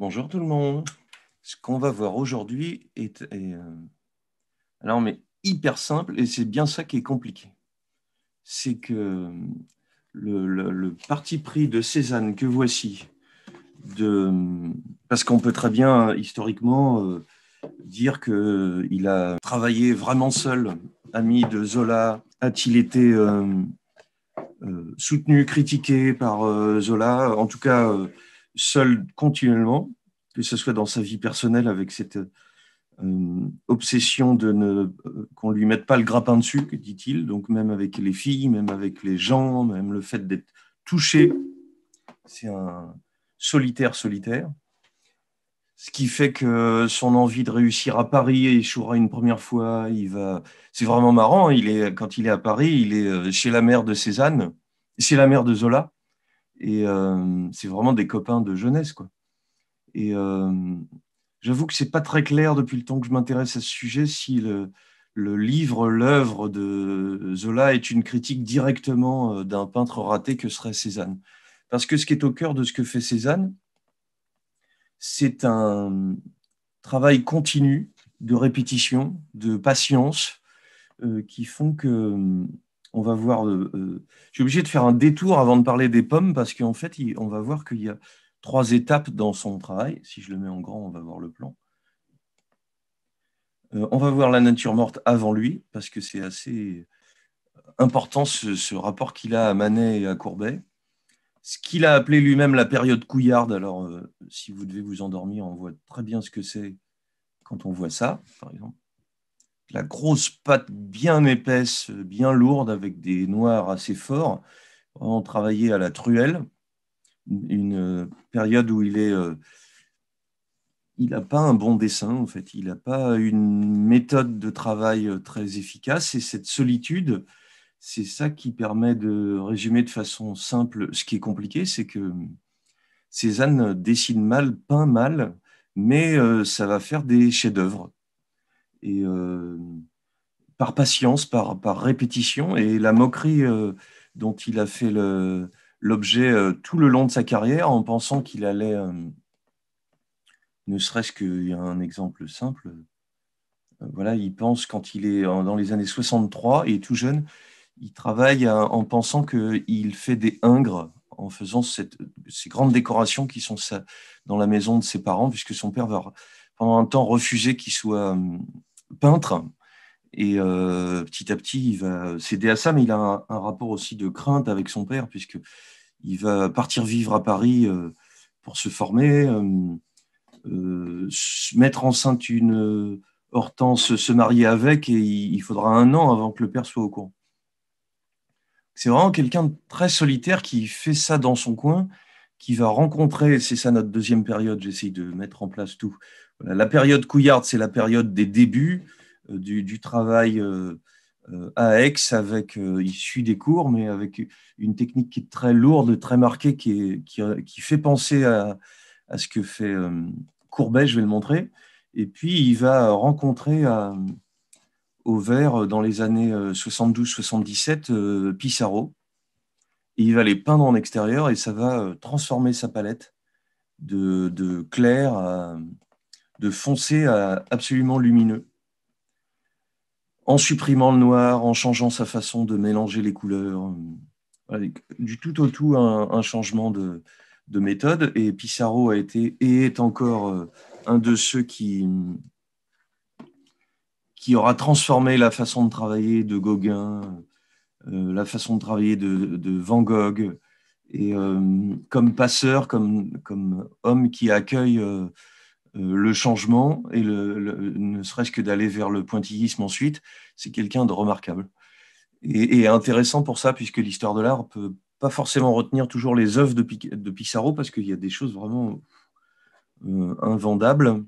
Bonjour tout le monde. Ce qu'on va voir aujourd'hui est, euh, alors mais hyper simple et c'est bien ça qui est compliqué. C'est que le, parti pris de Cézanne que voici, de, parce qu'on peut très bien historiquement euh, dire qu'il euh, a travaillé vraiment seul, ami de Zola, a-t-il été soutenu, critiqué par Zola, en tout cas seul continuellement, que ce soit dans sa vie personnelle avec cette euh, obsession de ne euh, qu'on lui mette pas le grappin dessus, dit-il. Donc même avec les filles, même avec les gens, même le fait d'être touché, c'est un solitaire solitaire. Ce qui fait que son envie de réussir à Paris échouera une première fois. Il va, c'est vraiment marrant. Hein, il est quand il est à Paris, il est euh, chez la mère de Cézanne, chez la mère de Zola. Et euh, c'est vraiment des copains de jeunesse, quoi. Et euh, j'avoue que c'est pas très clair depuis le temps que je m'intéresse à ce sujet si le, livre, l'œuvre de Zola est une critique directement euh, d'un peintre raté que serait Cézanne. Parce que ce qui est au cœur de ce que fait Cézanne, c'est un travail continu de répétition, de patience, qui font que on va voir. Euh, euh, je suis obligé de faire un détour avant de parler des pommes parce qu'en fait, on va voir qu'il y a trois étapes dans son travail. Si je le mets en grand, on va voir le plan. Euh, on va voir la nature morte avant lui parce que c'est assez important ce, rapport qu'il a à Manet et à Courbet. Ce qu'il a appelé lui-même la période couillarde. Alors, si vous devez vous endormir, on voit très bien ce que c'est quand on voit ça, par exemple la grosse patte bien épaisse, bien lourde, avec des noirs assez forts. en travaillait à la truelle, une euh, période où il est... Euh, il n'a pas un bon dessin, en fait. Il n'a pas une méthode de travail euh, très efficace. Et cette solitude, c'est ça qui permet de résumer de façon simple. Ce qui est compliqué, c'est que Cézanne dessine mal, peint mal, mais ça va faire des chefs-d'œuvre et euh, par patience, par, par, répétition. Et la moquerie euh, dont il a fait l'objet euh, tout le long de sa carrière en pensant qu'il allait, ne serait-ce qu'un exemple simple, voilà, il pense quand il est dans les années 63 et tout jeune, il travaille en pensant qu'il fait des ingres en faisant cette, ces grandes décorations qui sont dans la maison de ses parents, puisque son père va pendant un temps refuser qu'il soit peintre. Et euh, petit à petit, il va céder à ça, mais il a un, rapport aussi de crainte avec son père, puisque il va partir vivre à Paris euh, pour se former, euh, euh mettre enceinte une Hortense, se marier avec, et il, il, faudra un an avant que le père soit au courant. C'est vraiment quelqu'un de très solitaire qui fait ça dans son coin qui va rencontrer, c'est ça notre deuxième période, j'essaye de mettre en place tout. la période Couillard, c'est la période des débuts euh, du, travail euh, euh, à Aix, avec, il suit des cours, mais avec une technique qui est très lourde, très marquée, qui, fait penser à, ce que fait Courbet, je vais le montrer. Et puis, il va rencontrer au vert, dans les années 72-77, Pissarro, il va les peindre en extérieur et ça va euh, transformer sa palette de, clair à, de foncé à absolument lumineux. En supprimant le noir, en changeant sa façon de mélanger les couleurs, euh, du tout au tout un, changement de, méthode. Et Pissarro a été et est encore euh, un de ceux qui, qui aura transformé la façon de travailler de Gauguin, euh, la façon de travailler de, Van Gogh, et euh, comme passeur, comme, homme qui accueille euh, le changement, et ne serait-ce que d'aller vers le pointillisme ensuite, c'est quelqu'un de remarquable. Et, intéressant pour ça, puisque l'histoire de l'art ne peut pas forcément retenir toujours les œuvres de, de Pissarro, parce qu'il y a des choses vraiment invendables.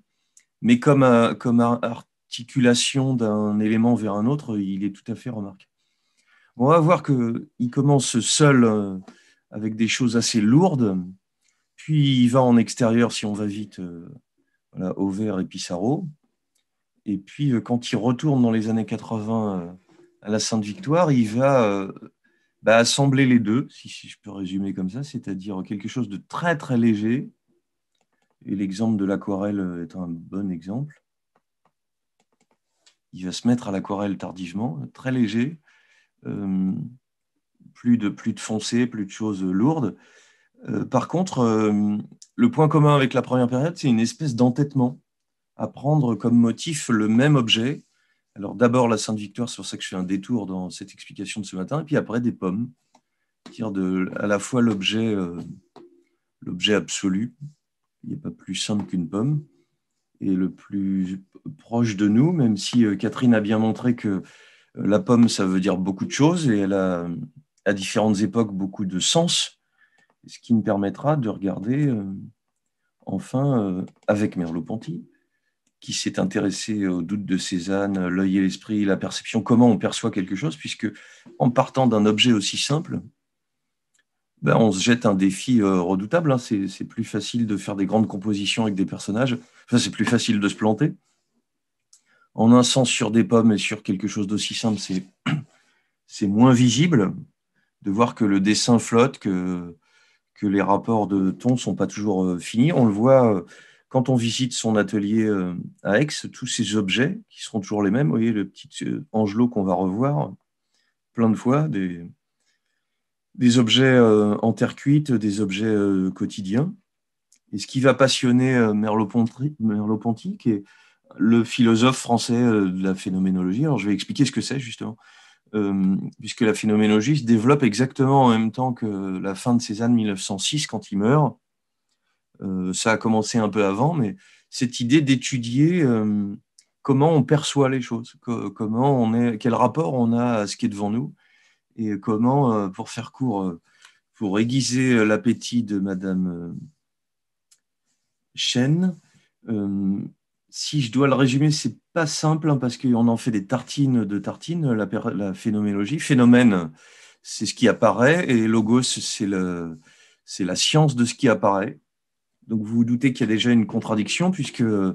Mais comme, articulation d'un élément vers un autre, il est tout à fait remarquable on va voir qu'il commence seul euh, avec des choses assez lourdes, puis il va en extérieur si on va vite, euh, au Vert et Pissarro. Et puis euh, quand il retourne dans les années 80 à la Sainte-Victoire, il va bah, assembler les deux, si, je peux résumer comme ça, c'est-à-dire quelque chose de très très léger. Et l'exemple de l'aquarelle est un bon exemple. Il va se mettre à l'aquarelle tardivement, très léger, euh, plus de, plus de foncé, plus de choses lourdes. Euh, par contre, euh, le point commun avec la première période, c'est une espèce d'entêtement à prendre comme motif le même objet. Alors d'abord la Sainte Victoire, c'est pour ça que je fais un détour dans cette explication de ce matin, et puis après des pommes, qui de à la fois l'objet, l'objet absolu, il n'y a pas plus simple qu'une pomme, et le plus proche de nous, même si Catherine a bien montré que euh, la pomme, ça veut dire beaucoup de choses et elle a à différentes époques beaucoup de sens, ce qui me permettra de regarder euh, enfin euh, avec Merleau-Ponty, qui s'est intéressé aux doutes de Cézanne, l'œil et l'esprit, la perception, comment on perçoit quelque chose, puisque en partant d'un objet aussi simple, ben, on se jette un défi redoutable. Hein. C'est plus facile de faire des grandes compositions avec des personnages. c'est plus facile de se planter en un sens sur des pommes et sur quelque chose d'aussi simple, c'est moins visible de voir que le dessin flotte, que, que les rapports de ton ne sont pas toujours euh, finis. On le voit euh, quand on visite son atelier euh, à Aix, tous ces objets qui seront toujours les mêmes. Vous voyez le petit angelot qu'on va revoir plein de fois, des, des objets en terre cuite, des objets quotidiens. Et ce qui va passionner Merleau-Ponty, qui est le philosophe français euh, de la phénoménologie. Alors, je vais expliquer ce que c'est, justement, euh, puisque la phénoménologie se développe exactement en même temps que la fin de Cézanne 1906, quand il meurt. Euh, ça a commencé un peu avant, mais cette idée d'étudier comment on perçoit les choses, comment on est, quel rapport on a à ce qui est devant nous, et comment, pour faire court, pour aiguiser l'appétit de Madame Chen, si je dois le résumer, c'est pas simple hein, parce qu'on en fait des tartines de tartines, la, phénoménologie. Phénomène, c'est ce qui apparaît et logos, c'est la science de ce qui apparaît. Donc vous vous doutez qu'il y a déjà une contradiction puisque euh,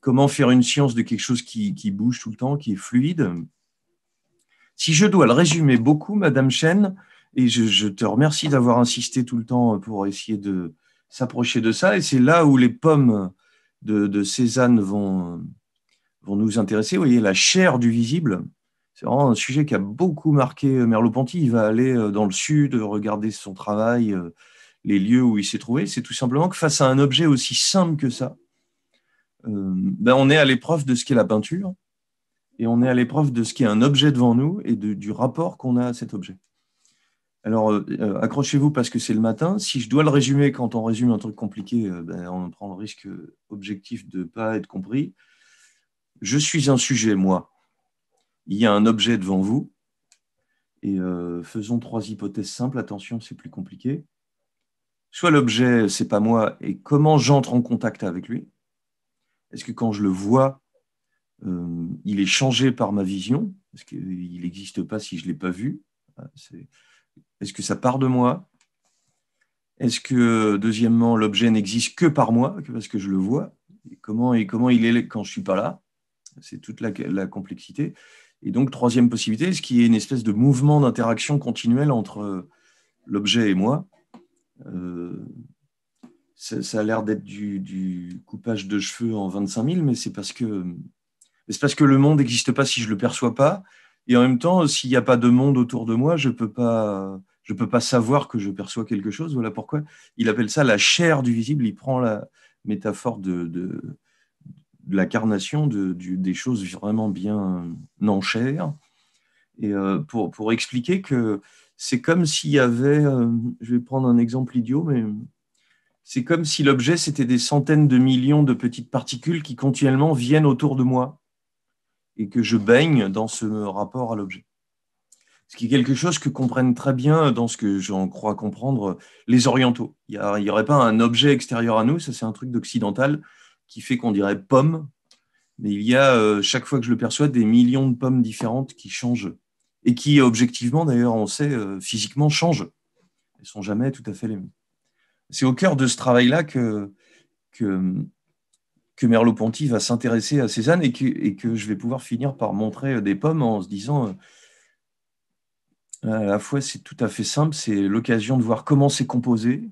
comment faire une science de quelque chose qui, bouge tout le temps, qui est fluide Si je dois le résumer beaucoup, Madame Chen, et je te remercie d'avoir insisté tout le temps pour essayer de s'approcher de ça, et c'est là où les pommes de, Cézanne vont, vont nous intéresser. Vous voyez, la chair du visible, c'est vraiment un sujet qui a beaucoup marqué euh, Merleau-Ponty. Il va aller euh, dans le sud, euh, regarder son travail, les lieux où il s'est trouvé. C'est tout simplement que face à un objet aussi simple que ça, ben, on est à l'épreuve de ce qu'est la peinture et on est à l'épreuve de ce qu'est un objet devant nous et du rapport qu'on a à cet objet. Alors, euh, euh, accrochez-vous parce que c'est le matin. Si je dois le résumer, quand on résume un truc compliqué, euh, ben, on prend le risque objectif de ne pas être compris. Je suis un sujet, moi. Il y a un objet devant vous. Et faisons trois hypothèses simples. Attention, c'est plus compliqué. Soit l'objet, c'est pas moi, et comment j'entre en contact avec lui. Est-ce que quand je le vois, il est changé par ma vision Est-ce qu'il n'existe pas si je ne l'ai pas vu. Ah, est-ce que ça part de moi Est-ce que, deuxièmement, l'objet n'existe que par moi, que parce que je le vois et comment, et comment il est quand je ne suis pas là C'est toute la, complexité. Et donc, troisième possibilité, est-ce qu'il y a une espèce de mouvement d'interaction continuelle entre euh, l'objet et moi euh, ça, a l'air d'être du, coupage de cheveux en 25 000, mais c'est parce que parce que le monde n'existe pas si je ne le perçois pas. Et en même temps, s'il n'y a pas de monde autour de moi, je ne peux, pas, peux pas savoir que je perçois quelque chose. Voilà pourquoi il appelle ça la chair du visible. Il prend la métaphore de, l'incarnation des choses vraiment bien en chair. Et euh, pour, expliquer que c'est comme s'il y avait, euh, je vais prendre un exemple idiot, mais c'est comme si l'objet, c'était des centaines de millions de petites particules qui continuellement viennent autour de moi et que je baigne dans ce rapport à l'objet. Ce qui est quelque chose que comprennent très bien, dans ce que j'en crois comprendre, les orientaux. Il n'y aurait pas un objet extérieur à nous, ça c'est un truc d'occidental qui fait qu'on dirait pomme, mais il y a, euh, chaque fois que je le perçois, des millions de pommes différentes qui changent, et qui objectivement, d'ailleurs, on sait, euh, physiquement changent. Elles ne sont jamais tout à fait les mêmes. C'est au cœur de ce travail-là que, que que Merleau-Ponty va s'intéresser à Cézanne et que, je vais pouvoir finir par montrer des pommes en se disant euh, à la fois c'est tout à fait simple, c'est l'occasion de voir comment c'est composé.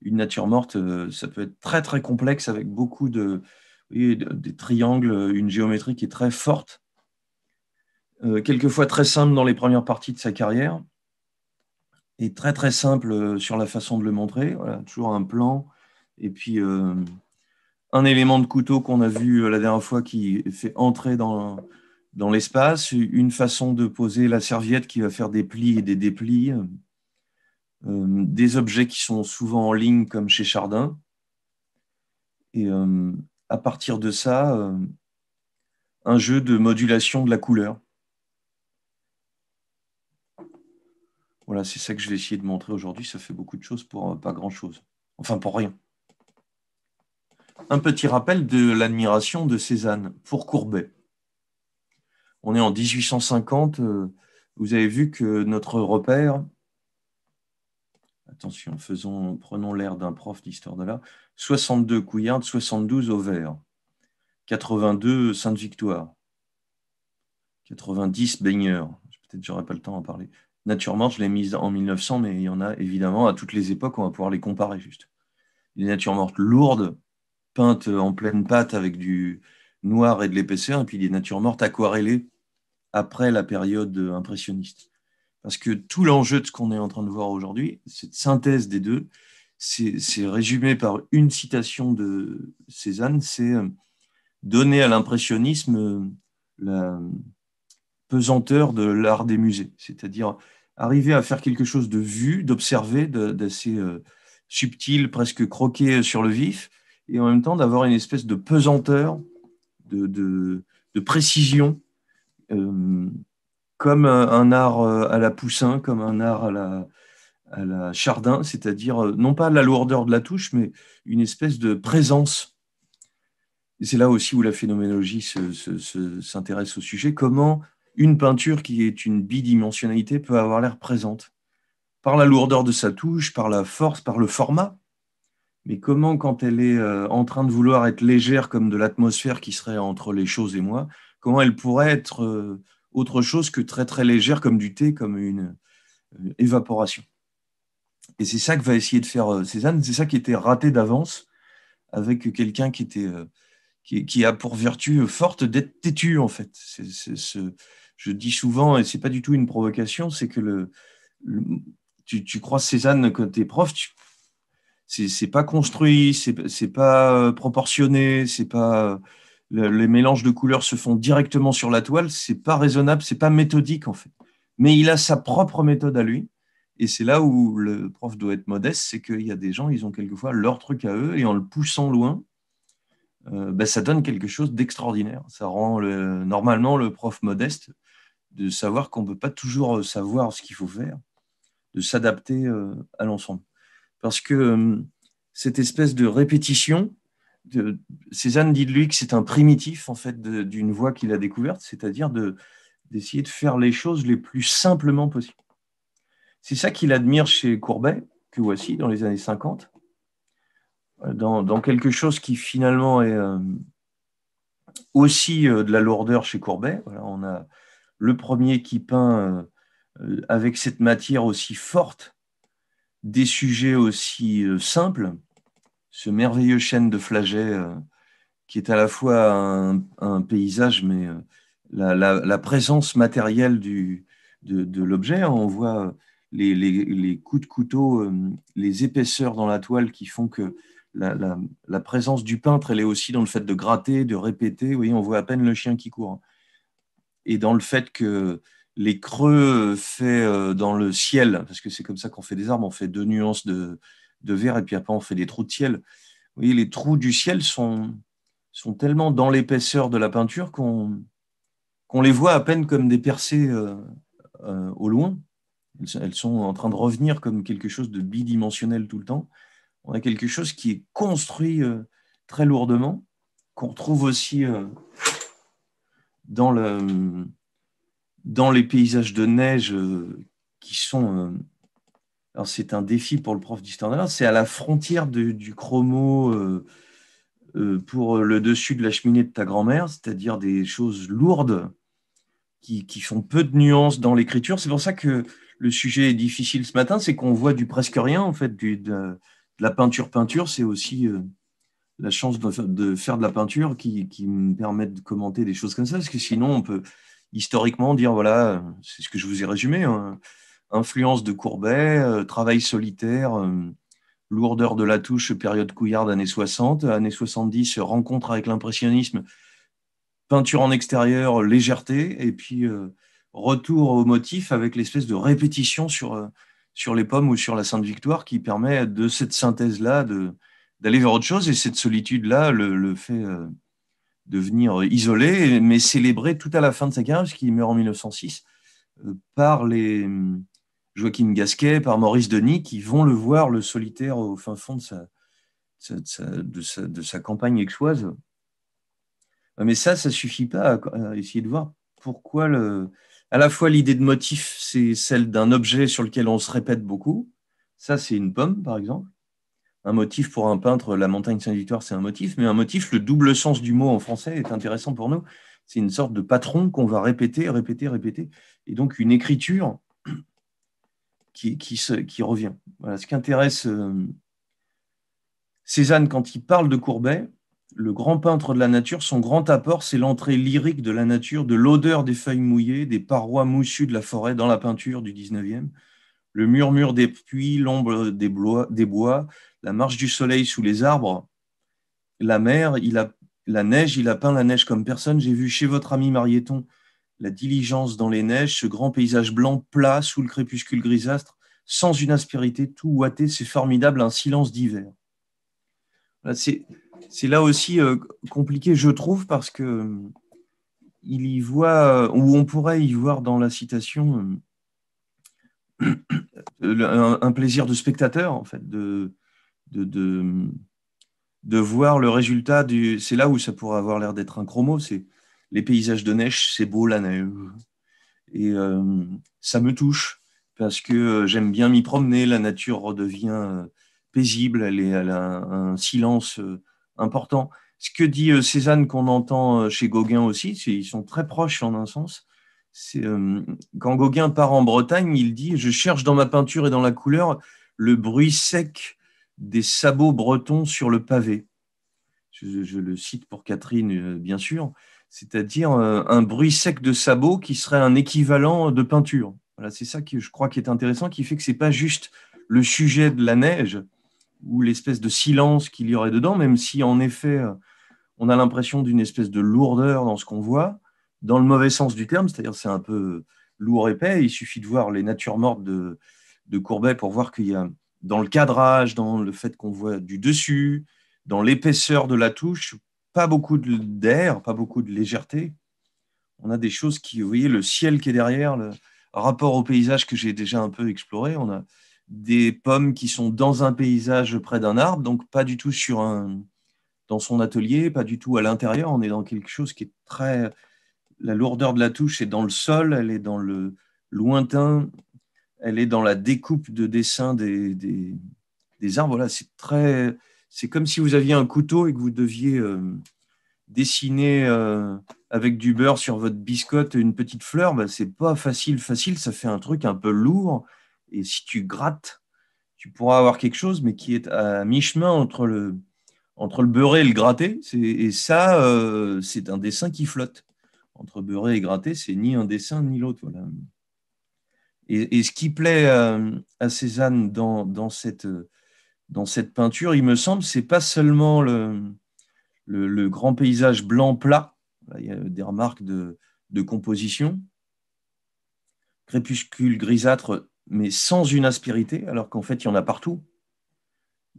Une nature morte, euh, ça peut être très très complexe avec beaucoup de, des triangles, une géométrie qui est très forte, euh, quelquefois très simple dans les premières parties de sa carrière et très très simple sur la façon de le montrer. toujours un plan et puis un élément de couteau qu'on a vu euh, la dernière fois qui fait entrer dans, dans l'espace, une façon de poser la serviette qui va faire des plis et des déplis, euh, des objets qui sont souvent en ligne comme chez Chardin. Et euh, à partir de ça, un jeu de modulation de la couleur. Voilà, c'est ça que je vais essayer de montrer aujourd'hui. Ça fait beaucoup de choses pour pas grand-chose. Enfin, pour rien. Un petit rappel de l'admiration de Cézanne pour Courbet. On est en 1850, euh, vous avez vu que notre repère, attention, faisons, prenons l'air d'un prof d'histoire de l'art, 62 Couillarde, 72 Auvers, 82 Sainte-Victoire, 90 Baigneur, peut-être n'aurai pas le temps à parler. Nature morte, je l'ai mise en 1900, mais il y en a évidemment à toutes les époques, on va pouvoir les comparer juste. Les natures mortes lourdes, peinte en pleine pâte avec du noir et de l'épaisseur, et puis des natures mortes aquarellées après la période impressionniste. Parce que tout l'enjeu de ce qu'on est en train de voir aujourd'hui, cette synthèse des deux, c'est résumé par une citation de Cézanne, c'est euh, donner à l'impressionnisme euh, la pesanteur de l'art des musées, c'est-à-dire arriver à faire quelque chose de vu, d'observer, d'assez euh, subtil, presque croqué sur le vif, et en même temps d'avoir une espèce de pesanteur, de, précision, euh, comme un art euh, à la Poussin, comme un art à la, Chardin, c'est-à-dire euh, non pas la lourdeur de la touche, mais une espèce de présence. c'est là aussi où la phénoménologie s'intéresse au sujet, comment une peinture qui est une bidimensionnalité peut avoir l'air présente, par la lourdeur de sa touche, par la force, par le format mais comment, quand elle est euh, en train de vouloir être légère comme de l'atmosphère qui serait entre les choses et moi, comment elle pourrait être euh, autre chose que très très légère comme du thé, comme une euh, évaporation Et c'est ça que va essayer de faire Cézanne, c'est ça qui était raté d'avance avec quelqu'un qui était... Qui, a pour vertu forte d'être têtu en fait. ce, je dis souvent, et c'est pas du tout une provocation, c'est que le, tu, tu, crois Cézanne quand t'es prof, tu, c'est pas construit, c'est pas euh, proportionné, c'est pas euh, les mélanges de couleurs se font directement sur la toile, c'est pas raisonnable, c'est pas méthodique en fait. Mais il a sa propre méthode à lui, et c'est là où le prof doit être modeste, c'est qu'il y a des gens, ils ont quelquefois leur truc à eux, et en le poussant loin, euh, ben, ça donne quelque chose d'extraordinaire. Ça rend normalement le prof modeste de savoir qu'on ne peut pas toujours savoir ce qu'il faut faire, de s'adapter à l'ensemble parce que euh, cette espèce de répétition, Cézanne dit de lui que c'est un primitif en fait d'une voie qu'il a découverte, c'est-à-dire d'essayer de faire les choses les plus simplement possible. C'est ça qu'il admire chez Courbet, que voici dans les années 50, euh, dans, quelque chose qui finalement est euh, aussi de la lourdeur chez Courbet. on a le premier qui peint avec cette matière aussi forte des sujets aussi euh, simples, ce merveilleux chêne de Flaget euh, qui est à la fois un, paysage, mais euh, la, présence matérielle de, l'objet. On voit les, coups de couteau, les épaisseurs dans la toile qui font que la, présence du peintre, elle est aussi dans le fait de gratter, de répéter. oui on voit à peine le chien qui court. Et dans le fait que les creux euh, faits euh, dans le ciel, parce que c'est comme ça qu'on fait des arbres, on fait deux nuances de, verre et puis après on fait des trous de ciel. Vous voyez, les trous du ciel sont, sont tellement dans l'épaisseur de la peinture qu'on qu'on les voit à peine comme des percées euh, au loin. Elles sont en train de revenir comme quelque chose de bidimensionnel tout le temps. On a quelque chose qui est construit très lourdement, qu'on trouve aussi dans le dans les paysages de neige euh, qui sont. Euh, alors, c'est un défi pour le prof d'histoire c'est à la frontière du chromo euh, pour le dessus de la cheminée de ta grand-mère, c'est-à-dire des choses lourdes qui, qui, font peu de nuances dans l'écriture. C'est pour ça que le sujet est difficile ce matin, c'est qu'on voit du presque rien, en fait, du, de, la peinture-peinture. C'est aussi la chance de, de, faire de la peinture qui, qui me permet de commenter des choses comme ça, parce que sinon, on peut, historiquement dire voilà, c'est ce que je vous ai résumé, hein. influence de Courbet, euh, travail solitaire, euh, lourdeur de la touche, période Couillard années 60, années 70, rencontre avec l'impressionnisme, peinture en extérieur, légèreté, et puis euh, retour au motif avec l'espèce de répétition sur, sur les pommes ou sur la Sainte Victoire qui permet de cette synthèse-là de, d'aller vers autre chose, et cette solitude-là le fait devenir euh, isolé, mais célébré tout à la fin de sa carrière, puisqu'il meurt en 1906, euh, par les hmm, Joachim Gasquet, par Maurice Denis, qui vont le voir, le solitaire, au fin fond de sa, de sa, campagne aixoise. Euh, mais ça, ça suffit pas à, essayer de voir pourquoi, à la fois, l'idée de motif, c'est celle d'un objet sur lequel on se répète beaucoup. Ça, c'est une pomme, par exemple un motif pour un peintre, la montagne saint victoire c'est un motif, mais un motif, le double sens du mot en français est intéressant pour nous. C'est une sorte de patron qu'on va répéter, répéter, répéter. Et donc une écriture qui, qui, revient. Voilà, ce qui intéresse euh, Cézanne quand il parle de Courbet, le grand peintre de la nature, son grand apport, c'est l'entrée lyrique de la nature, de l'odeur des feuilles mouillées, des parois moussues de la forêt dans la peinture du 19e, le murmure des puits, l'ombre des, des bois, la marche du soleil sous les arbres, la mer, il a, la neige, il a peint la neige comme personne. J'ai vu chez votre ami Marieton la diligence dans les neiges, ce grand paysage blanc plat sous le crépuscule grisâtre, sans une aspérité, tout ouaté, c'est formidable, un silence d'hiver. c'est, là aussi euh, compliqué, je trouve, parce que il y voit, euh, ou on pourrait y voir dans la citation, euh, un, plaisir de spectateur, en fait, de, de, voir le résultat du. C'est là où ça pourrait avoir l'air d'être un chromo. C'est les paysages de neige, c'est beau la neige. Et euh, ça me touche parce que euh, j'aime bien m'y promener. La nature redevient euh, paisible, elle, est, a un, silence important. Ce que dit Cézanne qu'on entend chez Gauguin aussi, ils sont très proches en un sens. C'est, quand Gauguin part en Bretagne, il dit Je cherche dans ma peinture et dans la couleur le bruit sec des sabots bretons sur le pavé. Je, le cite pour Catherine, euh, bien sûr. C'est-à-dire euh, un bruit sec de sabots qui serait un équivalent de peinture. Voilà, c'est ça qui, je crois, qui est intéressant, qui fait que c'est pas juste le sujet de la neige ou l'espèce de silence qu'il y aurait dedans, même si en effet euh, on a l'impression d'une espèce de lourdeur dans ce qu'on voit, dans le mauvais sens du terme, c'est-à-dire c'est un peu lourd et épais. Il suffit de voir les natures mortes de Courbet pour voir qu'il y a dans le cadrage, dans le fait qu'on voit du dessus, dans l'épaisseur de la touche, pas beaucoup d'air, pas beaucoup de légèreté. On a des choses qui, vous voyez, le ciel qui est derrière, le rapport au paysage que j'ai déjà un peu exploré, on a des pommes qui sont dans un paysage près d'un arbre, donc pas du tout sur un, dans son atelier, pas du tout à l'intérieur, on est dans quelque chose qui est très... La lourdeur de la touche est dans le sol, elle est dans le lointain, elle est dans la découpe de dessin des, arbres. Voilà, c'est très, c'est comme si vous aviez un couteau et que vous deviez euh, dessiner euh, avec du beurre sur votre biscotte une petite fleur. Ben, c'est pas facile, facile. Ça fait un truc un peu lourd. Et si tu grattes, tu pourras avoir quelque chose, mais qui est à mi-chemin entre le entre le beurré et le gratté. Et ça, euh, c'est un dessin qui flotte. Entre beurré et gratté, c'est ni un dessin ni l'autre. Voilà. Et, ce qui plaît euh, à, Cézanne dans, cette, dans, cette, peinture, il me semble, c'est pas seulement le, le, grand paysage blanc plat, il y a des remarques de, composition, crépuscule grisâtre, mais sans une aspérité, alors qu'en fait, il y en a partout.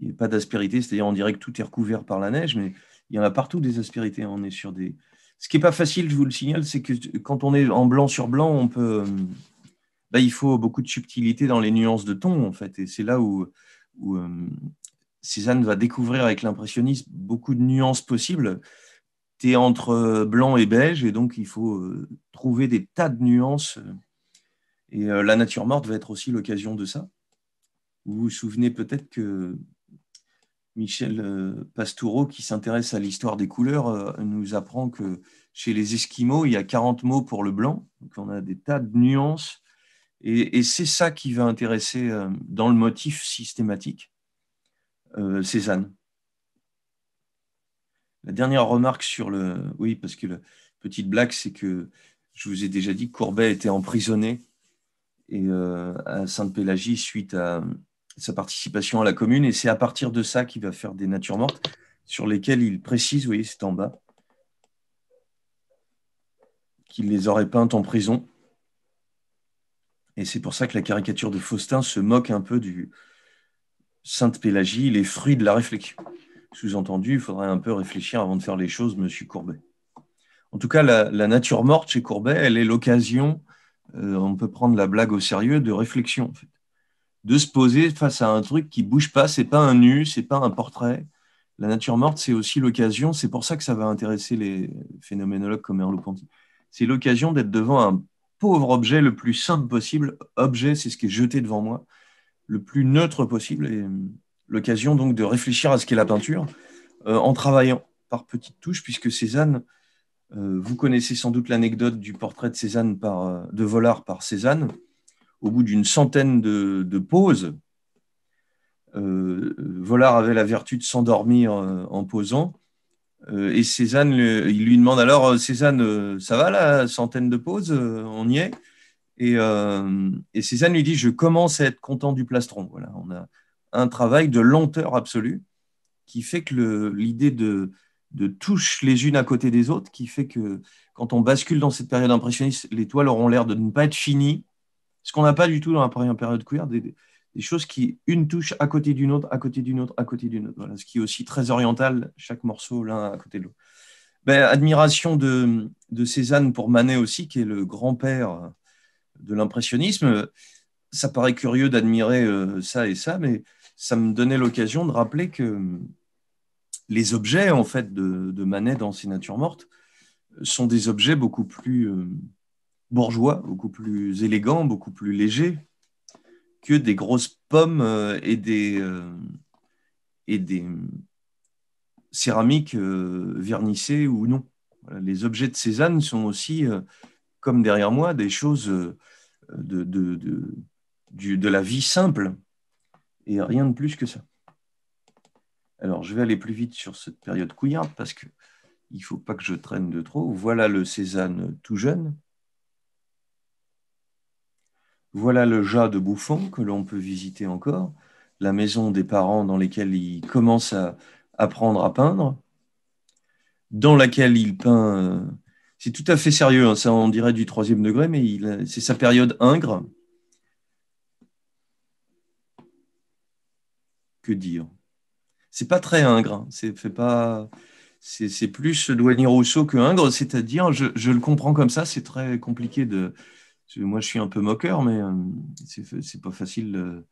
Il n'y a pas d'aspérité, c'est-à-dire on dirait que tout est recouvert par la neige, mais il y en a partout des aspérités. On est sur des. Ce qui n'est pas facile, je vous le signale, c'est que quand on est en blanc sur blanc, on peut, bah, il faut beaucoup de subtilité dans les nuances de ton, en fait. Et c'est là où, Cézanne euh, va découvrir avec l'impressionnisme beaucoup de nuances possibles. Tu es entre euh, blanc et beige, et donc il faut euh, trouver des tas de nuances. Et la nature morte va être aussi l'occasion de ça. Vous vous souvenez peut-être que Michel Pastoureau, qui s'intéresse à l'histoire des couleurs, nous apprend que chez les Esquimaux, il y a 40 mots pour le blanc. Donc on a des tas de nuances et, c'est ça qui va intéresser euh, dans le motif systématique euh, Cézanne. La dernière remarque sur le... Oui, parce que la petite blague, c'est que je vous ai déjà dit que Courbet était emprisonné euh, à Sainte-Pélagie suite à sa participation à la commune. Et c'est à partir de ça qu'il va faire des natures mortes sur lesquelles il précise, vous voyez, c'est en bas, qu'il les aurait peintes en prison et c'est pour ça que la caricature de Faustin se moque un peu du Sainte Pélagie, les fruits de la réflexion. Sous-entendu, il faudrait un peu réfléchir avant de faire les choses, Monsieur Courbet. En tout cas, la, nature morte chez Courbet, elle est l'occasion, euh, on peut prendre la blague au sérieux, de réflexion, de se poser face à un truc qui bouge pas. C'est pas un nu, c'est pas un portrait. La nature morte, c'est aussi l'occasion. C'est pour ça que ça va intéresser les phénoménologues comme Merleau-Ponty. C'est l'occasion d'être devant un pauvre objet le plus simple possible. Objet, c'est ce qui est jeté devant moi, le plus neutre possible. Et hum, l'occasion donc de réfléchir à ce qu'est la peinture euh, en travaillant par petites touches, puisque Cézanne, euh, vous connaissez sans doute l'anecdote du portrait de Cézanne par, euh, de Volard par Cézanne. Au bout d'une centaine de, pauses, Volard avait la vertu de s'endormir en posant. Euh, et Cézanne, il lui demande alors, euh, Cézanne, euh, ça va la centaine de pauses On y est et, Cézanne lui dit, je commence à être content du plastron. Voilà, on a un travail de lenteur absolue qui fait que l'idée de, de touche les unes à côté des autres, qui fait que quand on bascule dans cette période impressionniste, les toiles auront l'air de ne pas être finies, ce qu'on n'a pas du tout dans la première période queer des choses qui, une touche à côté d'une autre, à côté d'une autre, à côté d'une autre. Voilà, ce qui est aussi très oriental, chaque morceau l'un à côté de l'autre. Ben, admiration de, Cézanne pour Manet aussi, qui est le grand-père de l'impressionnisme. Ça paraît curieux d'admirer euh, ça et ça, mais ça me donnait l'occasion de rappeler que les objets en fait de, Manet dans ses natures mortes sont des objets beaucoup plus euh, bourgeois, beaucoup plus élégants, beaucoup plus légers, que des grosses pommes euh, et des, euh, et des céramiques euh, vernissées ou non. les objets de Cézanne sont aussi, comme derrière moi, des choses de, de, la vie simple et rien de plus que ça. Alors, je vais aller plus vite sur cette période couillarde parce que il ne faut pas que je traîne de trop. Voilà le Cézanne tout jeune. Voilà le jas de Bouffon que l'on peut visiter encore, la maison des parents dans lesquels il commence à apprendre à peindre, dans laquelle il peint. Euh, c'est tout à fait sérieux, hein, ça on dirait du troisième degré, mais euh, c'est sa période ingre. Que dire C'est pas très ingre, hein, c'est pas. C'est plus Douanier Rousseau que ingre, c'est-à-dire, je le comprends comme ça, c'est très compliqué de, moi, je suis un peu moqueur, mais euh, c'est pas facile. Euh,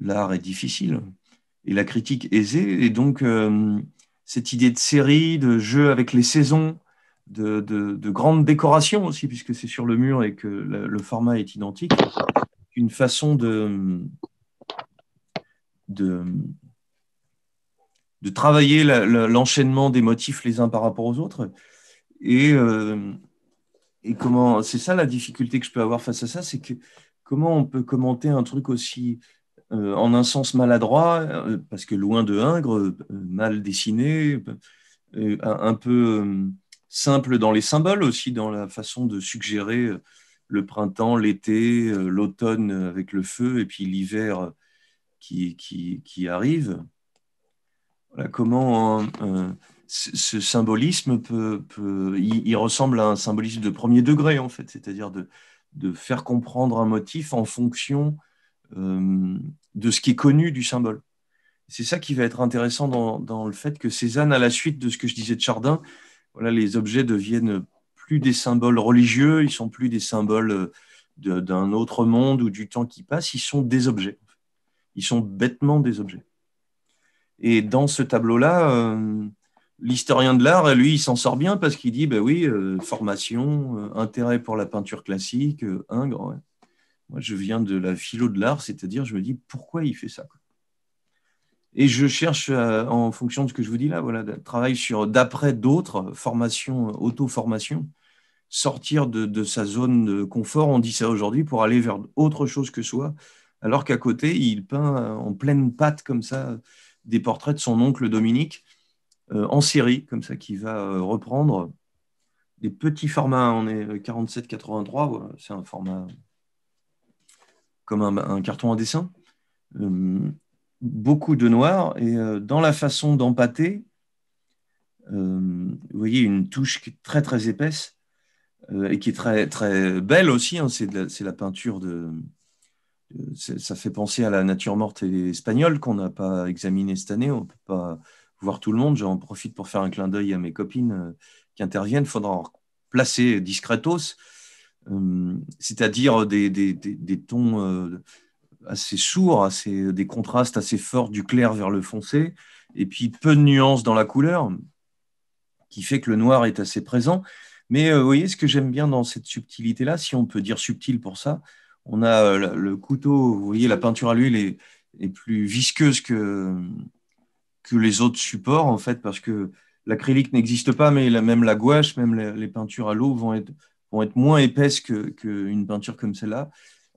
l'art est difficile et la critique aisée. Et donc, euh, cette idée de série, de jeu avec les saisons, de, de, de grandes décorations aussi, puisque c'est sur le mur et que le, format est identique, une façon de, de, travailler l'enchaînement des motifs les uns par rapport aux autres. Et et comment c'est ça la difficulté que je peux avoir face à ça, c'est que comment on peut commenter un truc aussi euh, en un sens maladroit, euh, parce que loin de ingre, euh, mal dessiné, un peu simple dans les symboles aussi, dans la façon de suggérer le printemps, l'été, l'automne avec le feu, et puis l'hiver qui, qui, arrive. Voilà, comment ce symbolisme peut, il, ressemble à un symbolisme de premier degré en fait, c'est-à-dire de, faire comprendre un motif en fonction euh, de ce qui est connu du symbole. C'est ça qui va être intéressant dans, le fait que Cézanne, à la suite de ce que je disais de Chardin, voilà, les objets deviennent plus des symboles religieux, ils sont plus des symboles euh, d'un autre monde ou du temps qui passe, ils sont des objets. Ils sont bêtement des objets. Et dans ce tableau-là, euh, l'historien de l'art, lui, il s'en sort bien parce qu'il dit, ben oui, euh, formation, euh, intérêt pour la peinture classique, euh, Moi, je viens de la philo de l'art, c'est-à-dire, je me dis, pourquoi il fait ça Et je cherche, euh, en fonction de ce que je vous dis là, voilà, travail sur, d'après d'autres, formation, auto-formation, sortir de, de, sa zone de confort, on dit ça aujourd'hui, pour aller vers autre chose que soi, alors qu'à côté, il peint en pleine patte comme ça des portraits de son oncle Dominique euh, en série, comme ça, qui va euh, reprendre des petits formats. On est 47-83, euh, c'est un format comme un, carton à dessin. beaucoup de noir, et dans la façon d'empâter, vous voyez une touche qui est très très épaisse et qui est très très belle aussi. Hein, c'est la, peinture de. Ça fait penser à la nature morte espagnole qu'on n'a pas examinée cette année. On peut pas voir tout le monde. J'en profite pour faire un clin d'œil à mes copines euh, qui interviennent. Il faudra placer discretos, euh, c'est-à-dire des, tons euh, assez sourds, assez, des contrastes assez forts du clair vers le foncé, et puis peu de nuances dans la couleur, qui fait que le noir est assez présent. Mais vous voyez, ce que j'aime bien dans cette subtilité-là, si on peut dire subtil pour ça, on a le couteau, vous voyez, la peinture à l'huile est, est, plus visqueuse que, que les autres supports, en fait, parce que l'acrylique n'existe pas, mais même la gouache, même les, peintures à l'eau vont être, vont être moins épaisses qu'une que peinture comme celle-là.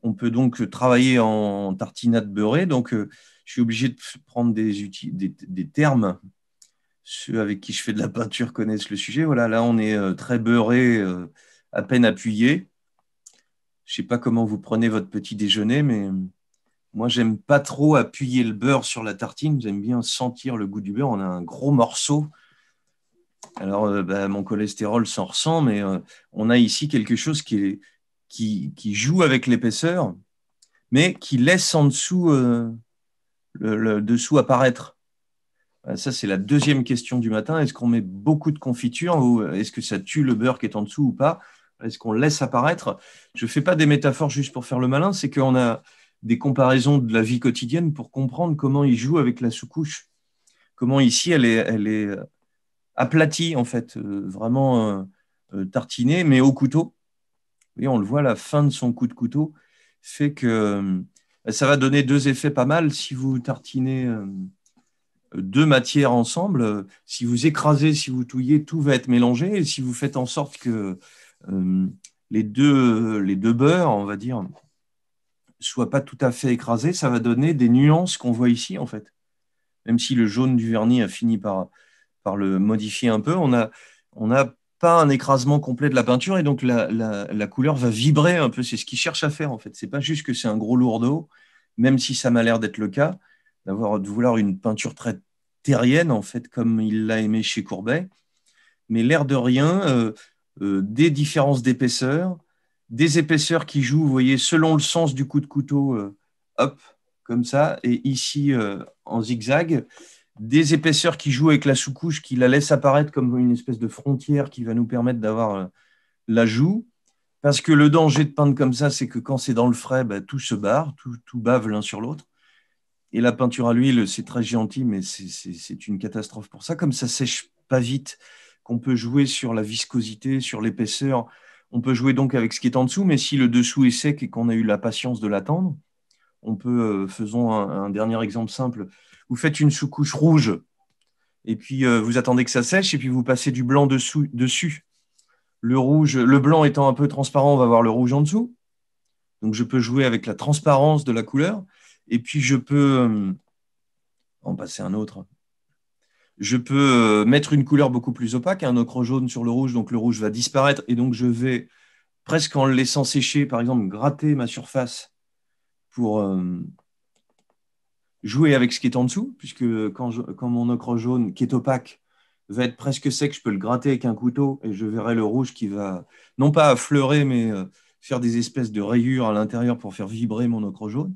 On peut donc travailler en tartinade beurrée, donc euh, je suis obligé de prendre des, des, termes. Ceux avec qui je fais de la peinture connaissent le sujet. Voilà, là on est euh, très beurré, euh, à peine appuyé. Je ne sais pas comment vous prenez votre petit déjeuner, mais moi, j'aime pas trop appuyer le beurre sur la tartine. J'aime bien sentir le goût du beurre. On a un gros morceau. Alors, euh, bah, mon cholestérol s'en ressent, mais euh, on a ici quelque chose qui, joue avec l'épaisseur, mais qui laisse en dessous euh, dessous apparaître. Ça, c'est la deuxième question du matin. Est-ce qu'on met beaucoup de confiture ou est-ce que ça tue le beurre qui est en dessous ou pas Est-ce qu'on laisse apparaître Je ne fais pas des métaphores juste pour faire le malin, c'est qu'on a, des comparaisons de la vie quotidienne pour comprendre comment il joue avec la sous-couche. Comment ici, elle est, euh, aplatie, en fait, euh, vraiment euh, tartinée, mais au couteau. Et on le voit, la fin de son coup de couteau fait que ça va donner deux effets pas mal. Si vous tartinez deux matières ensemble, si vous écrasez, si vous touillez, tout va être mélangé. Et si vous faites en sorte que les, deux, les deux beurres, on va dire, soit pas tout à fait écrasé, ça va donner des nuances qu'on voit ici, en fait. Même si le jaune du vernis a fini par, par le modifier un peu, on n'a on a pas un écrasement complet de la peinture et donc la, couleur va vibrer un peu. C'est ce qu'il cherche à faire, en fait. C'est pas juste que c'est un gros lourdeau, même si ça m'a l'air d'être le cas, d'avoir de vouloir une peinture très terrienne, en fait, comme il l'a aimé chez Courbet. Mais l'air de rien, euh, euh, des différences d'épaisseur, des épaisseurs qui jouent, vous voyez, selon le sens du coup de couteau, euh, hop, comme ça, et ici euh, en zigzag, des épaisseurs qui jouent avec la sous-couche, qui la laisse apparaître comme une espèce de frontière qui va nous permettre d'avoir euh, la joue. Parce que le danger de peindre comme ça, c'est que quand c'est dans le frais, bah, tout se barre, tout, tout bave l'un sur l'autre. Et la peinture à l'huile, c'est très gentil, mais c'est une catastrophe pour ça. Comme ça sèche pas vite, qu'on peut jouer sur la viscosité, sur l'épaisseur, on peut jouer donc avec ce qui est en dessous, mais si le dessous est sec et qu'on a eu la patience de l'attendre, on peut, euh, faisons un, dernier exemple simple, vous faites une sous-couche rouge et puis euh, vous attendez que ça sèche et puis vous passez du blanc dessous, dessus. Le rouge, le blanc étant un peu transparent, on va voir le rouge en dessous. Donc je peux jouer avec la transparence de la couleur et puis je peux euh, en passer un autre je peux euh, mettre une couleur beaucoup plus opaque, un ocre jaune sur le rouge, donc le rouge va disparaître, et donc je vais, presque en le laissant sécher, par exemple, gratter ma surface pour euh, jouer avec ce qui est en dessous, puisque quand, mon ocre jaune, qui est opaque, va être presque sec, je peux le gratter avec un couteau, et je verrai le rouge qui va, non pas affleurer, mais euh, faire des espèces de rayures à l'intérieur pour faire vibrer mon ocre jaune.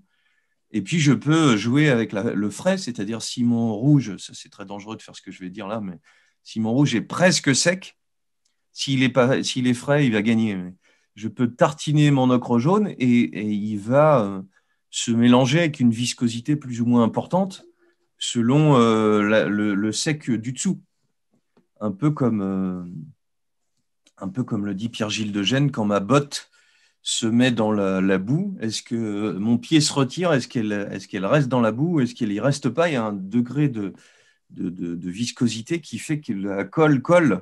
Et puis, je peux jouer avec le frais, c'est-à-dire si mon rouge, ça c'est très dangereux de faire ce que je vais dire là, mais si mon rouge est presque sec, s'il est, pas, s'il est frais, il va gagner. Je peux tartiner mon ocre jaune et, il va euh, se mélanger avec une viscosité plus ou moins importante selon euh, le, sec du dessous. Un peu comme, euh, un peu comme le dit Pierre-Gilles de Gênes quand ma botte se met dans la, boue Est-ce que euh, mon pied se retire Est-ce qu'elle reste dans la boue Est-ce qu'elle y reste pas Il y a un degré de, viscosité qui fait qu'elle colle, colle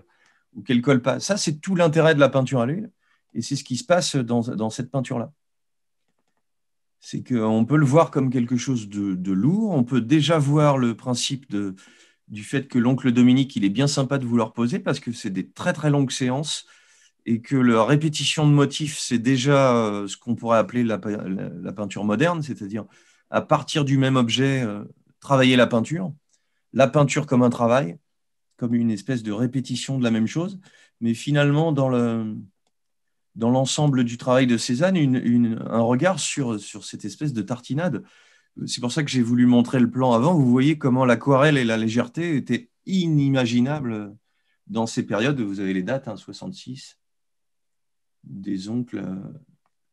ou qu'elle colle pas. Ça, c'est tout l'intérêt de la peinture à l'huile. Et c'est ce qui se passe dans, cette peinture-là. C'est qu'on peut le voir comme quelque chose de, lourd. On peut déjà voir le principe du fait que l'oncle Dominique, il est bien sympa de vouloir poser parce que c'est des très très longues séances et que la répétition de motifs, c'est déjà euh, ce qu'on pourrait appeler la, peinture moderne, c'est-à-dire à partir du même objet, euh, travailler la peinture, la peinture comme un travail, comme une espèce de répétition de la même chose, mais finalement dans le dans l'ensemble du travail de Cézanne, un regard sur, sur cette espèce de tartinade. C'est pour ça que j'ai voulu montrer le plan avant. Vous voyez comment l'aquarelle et la légèreté étaient inimaginables dans ces périodes. Vous avez les dates, hein, 66, des oncles, euh,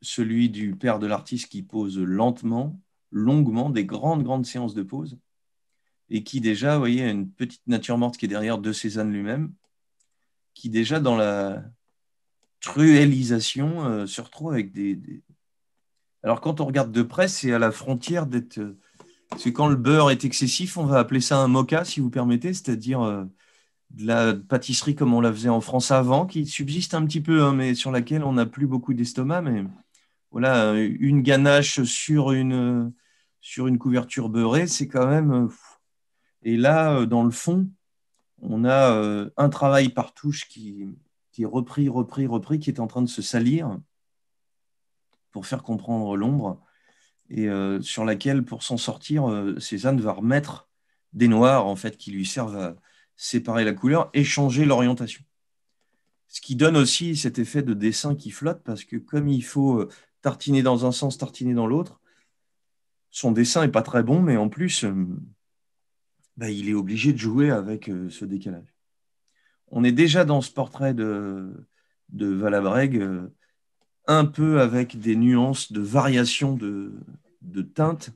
celui du père de l'artiste qui pose lentement, longuement, des grandes, grandes séances de pose, et qui déjà, vous voyez, a une petite nature morte qui est derrière de Cézanne lui-même, qui déjà dans la truellisation euh, se retrouve avec des, Alors quand on regarde de près, c'est à la frontière d'être... Euh, c'est quand le beurre est excessif, on va appeler ça un mocha, si vous permettez, c'est-à-dire de la pâtisserie comme on la faisait en France avant, qui subsiste un petit peu, hein, mais sur laquelle on n'a plus beaucoup d'estomac. Mais voilà, euh, une ganache sur une, euh, sur une couverture beurrée, c'est quand même. Euh, et là, dans le fond, on a un travail par touche qui, qui est repris, repris, repris, qui est en train de se salir pour faire comprendre l'ombre et sur laquelle, pour s'en sortir, Cézanne va remettre des noirs en fait qui lui servent séparer la couleur et changer l'orientation. Ce qui donne aussi cet effet de dessin qui flotte, parce que comme il faut euh, tartiner dans un sens, tartiner dans l'autre, son dessin n'est pas très bon, mais en plus, euh, bah, il est obligé de jouer avec euh, ce décalage. On est déjà dans ce portrait de, de Valabreg, un peu avec des nuances de variation de, de teintes.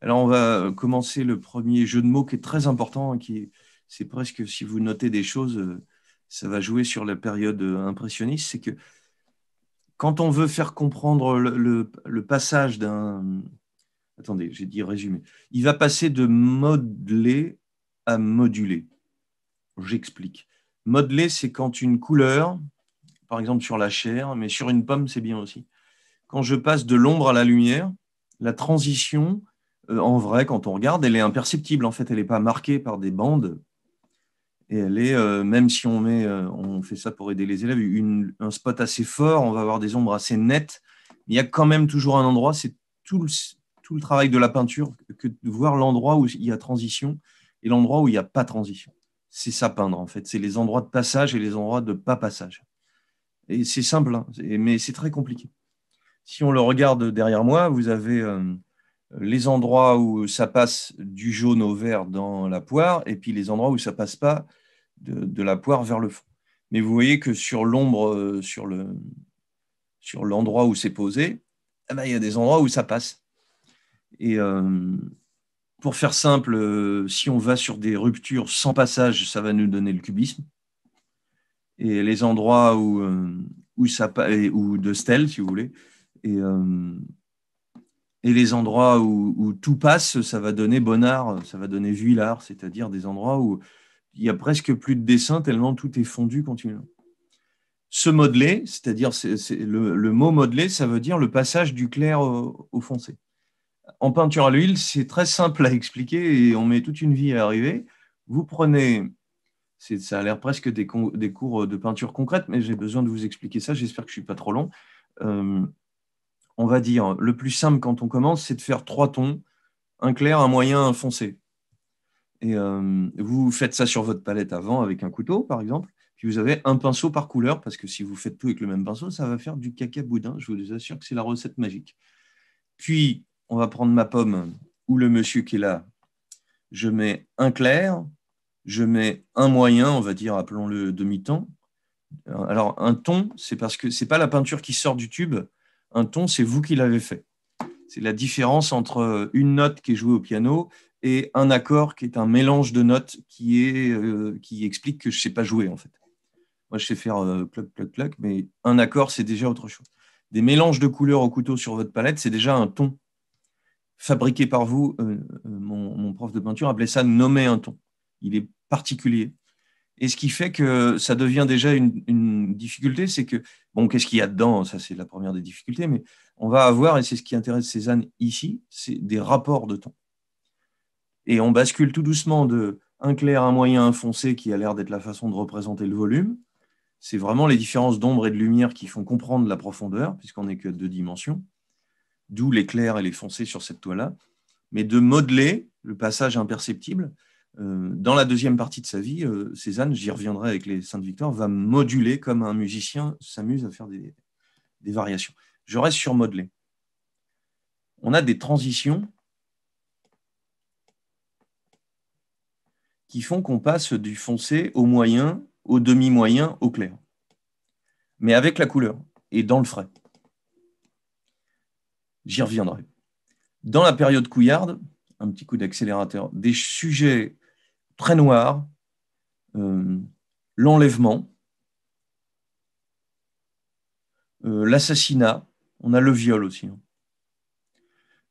Alors, on va commencer le premier jeu de mots qui est très important, hein, qui est c'est presque, si vous notez des choses, euh, ça va jouer sur la période euh, impressionniste, c'est que quand on veut faire comprendre le, passage d'un... Attendez, j'ai dit résumé. Il va passer de modelé à moduler. J'explique. Modelé, c'est quand une couleur, par exemple sur la chair, mais sur une pomme, c'est bien aussi. Quand je passe de l'ombre à la lumière, la transition, euh, en vrai, quand on regarde, elle est imperceptible. En fait, elle n'est pas marquée par des bandes et elle est, euh, même si on, met, euh, on fait ça pour aider les élèves, une, un spot assez fort, on va avoir des ombres assez nettes. Il y a quand même toujours un endroit, c'est tout le, tout le travail de la peinture, que de voir l'endroit où il y a transition et l'endroit où il n'y a pas transition. C'est ça peindre, en fait. C'est les endroits de passage et les endroits de pas passage. Et c'est simple, hein, mais c'est très compliqué. Si on le regarde derrière moi, vous avez euh, les endroits où ça passe du jaune au vert dans la poire et puis les endroits où ça passe pas de, la poire vers le fond. Mais vous voyez que sur l'ombre, euh, sur le sur l'endroit où c'est posé, eh ben, il y a des endroits où ça passe. Et euh, pour faire simple, euh, si on va sur des ruptures sans passage, ça va nous donner le cubisme. Et les endroits où, où ça ou de stèle, si vous voulez, et, et les endroits où, tout passe, ça va donner art, ça va donner Vuillard, c'est-à-dire des endroits où il y a presque plus de dessin tellement tout est fondu continuellement. Se modeler, c'est-à-dire le, le, mot modeler, ça veut dire le passage du clair au, foncé. En peinture à l'huile, c'est très simple à expliquer et on met toute une vie à arriver. Vous prenez, ça a l'air presque des, cours de peinture concrète, mais j'ai besoin de vous expliquer ça, j'espère que je ne suis pas trop long. Euh, on va dire, le plus simple quand on commence, c'est de faire trois tons, un clair, un moyen, un foncé. Et euh, vous faites ça sur votre palette avant avec un couteau, par exemple. Puis vous avez un pinceau par couleur, parce que si vous faites tout avec le même pinceau, ça va faire du caca boudin. Je vous assure que c'est la recette magique. Puis, on va prendre ma pomme ou le monsieur qui est là. Je mets un clair, je mets un moyen, on va dire, appelons-le demi-ton. Alors, un ton, c'est parce que ce n'est pas la peinture qui sort du tube. Un ton, c'est vous qui l'avez fait. C'est la différence entre une note qui est jouée au piano et un accord qui est un mélange de notes qui, euh, explique que je ne sais pas jouer en fait. Moi, je sais faire euh, cloc, cloc clac, mais un accord, c'est déjà autre chose. Des mélanges de couleurs au couteau sur votre palette, c'est déjà un ton. Fabriqué par vous, euh, mon, prof de peinture appelait ça nommer un ton. Il est particulier. Et ce qui fait que ça devient déjà une, difficulté, c'est que, bon, qu'est-ce qu'il y a dedans Ça, c'est la première des difficultés, mais on va avoir, et c'est ce qui intéresse Cézanne ici, c'est des rapports de ton et on bascule tout doucement de un clair, un moyen, un foncé, qui a l'air d'être la façon de représenter le volume. C'est vraiment les différences d'ombre et de lumière qui font comprendre la profondeur, puisqu'on n'est que deux dimensions, d'où les clairs et les foncés sur cette toile-là, mais de modeler le passage imperceptible. Euh, dans la deuxième partie de sa vie, euh, Cézanne, j'y reviendrai avec les Saintes victoire va moduler comme un musicien s'amuse à faire des, des variations. Je reste sur modeler. On a des transitions qui font qu'on passe du foncé au moyen, au demi-moyen, au clair. Mais avec la couleur et dans le frais. J'y reviendrai. Dans la période couillarde, un petit coup d'accélérateur, des sujets très noirs, euh, l'enlèvement, euh, l'assassinat, on a le viol aussi. Hein.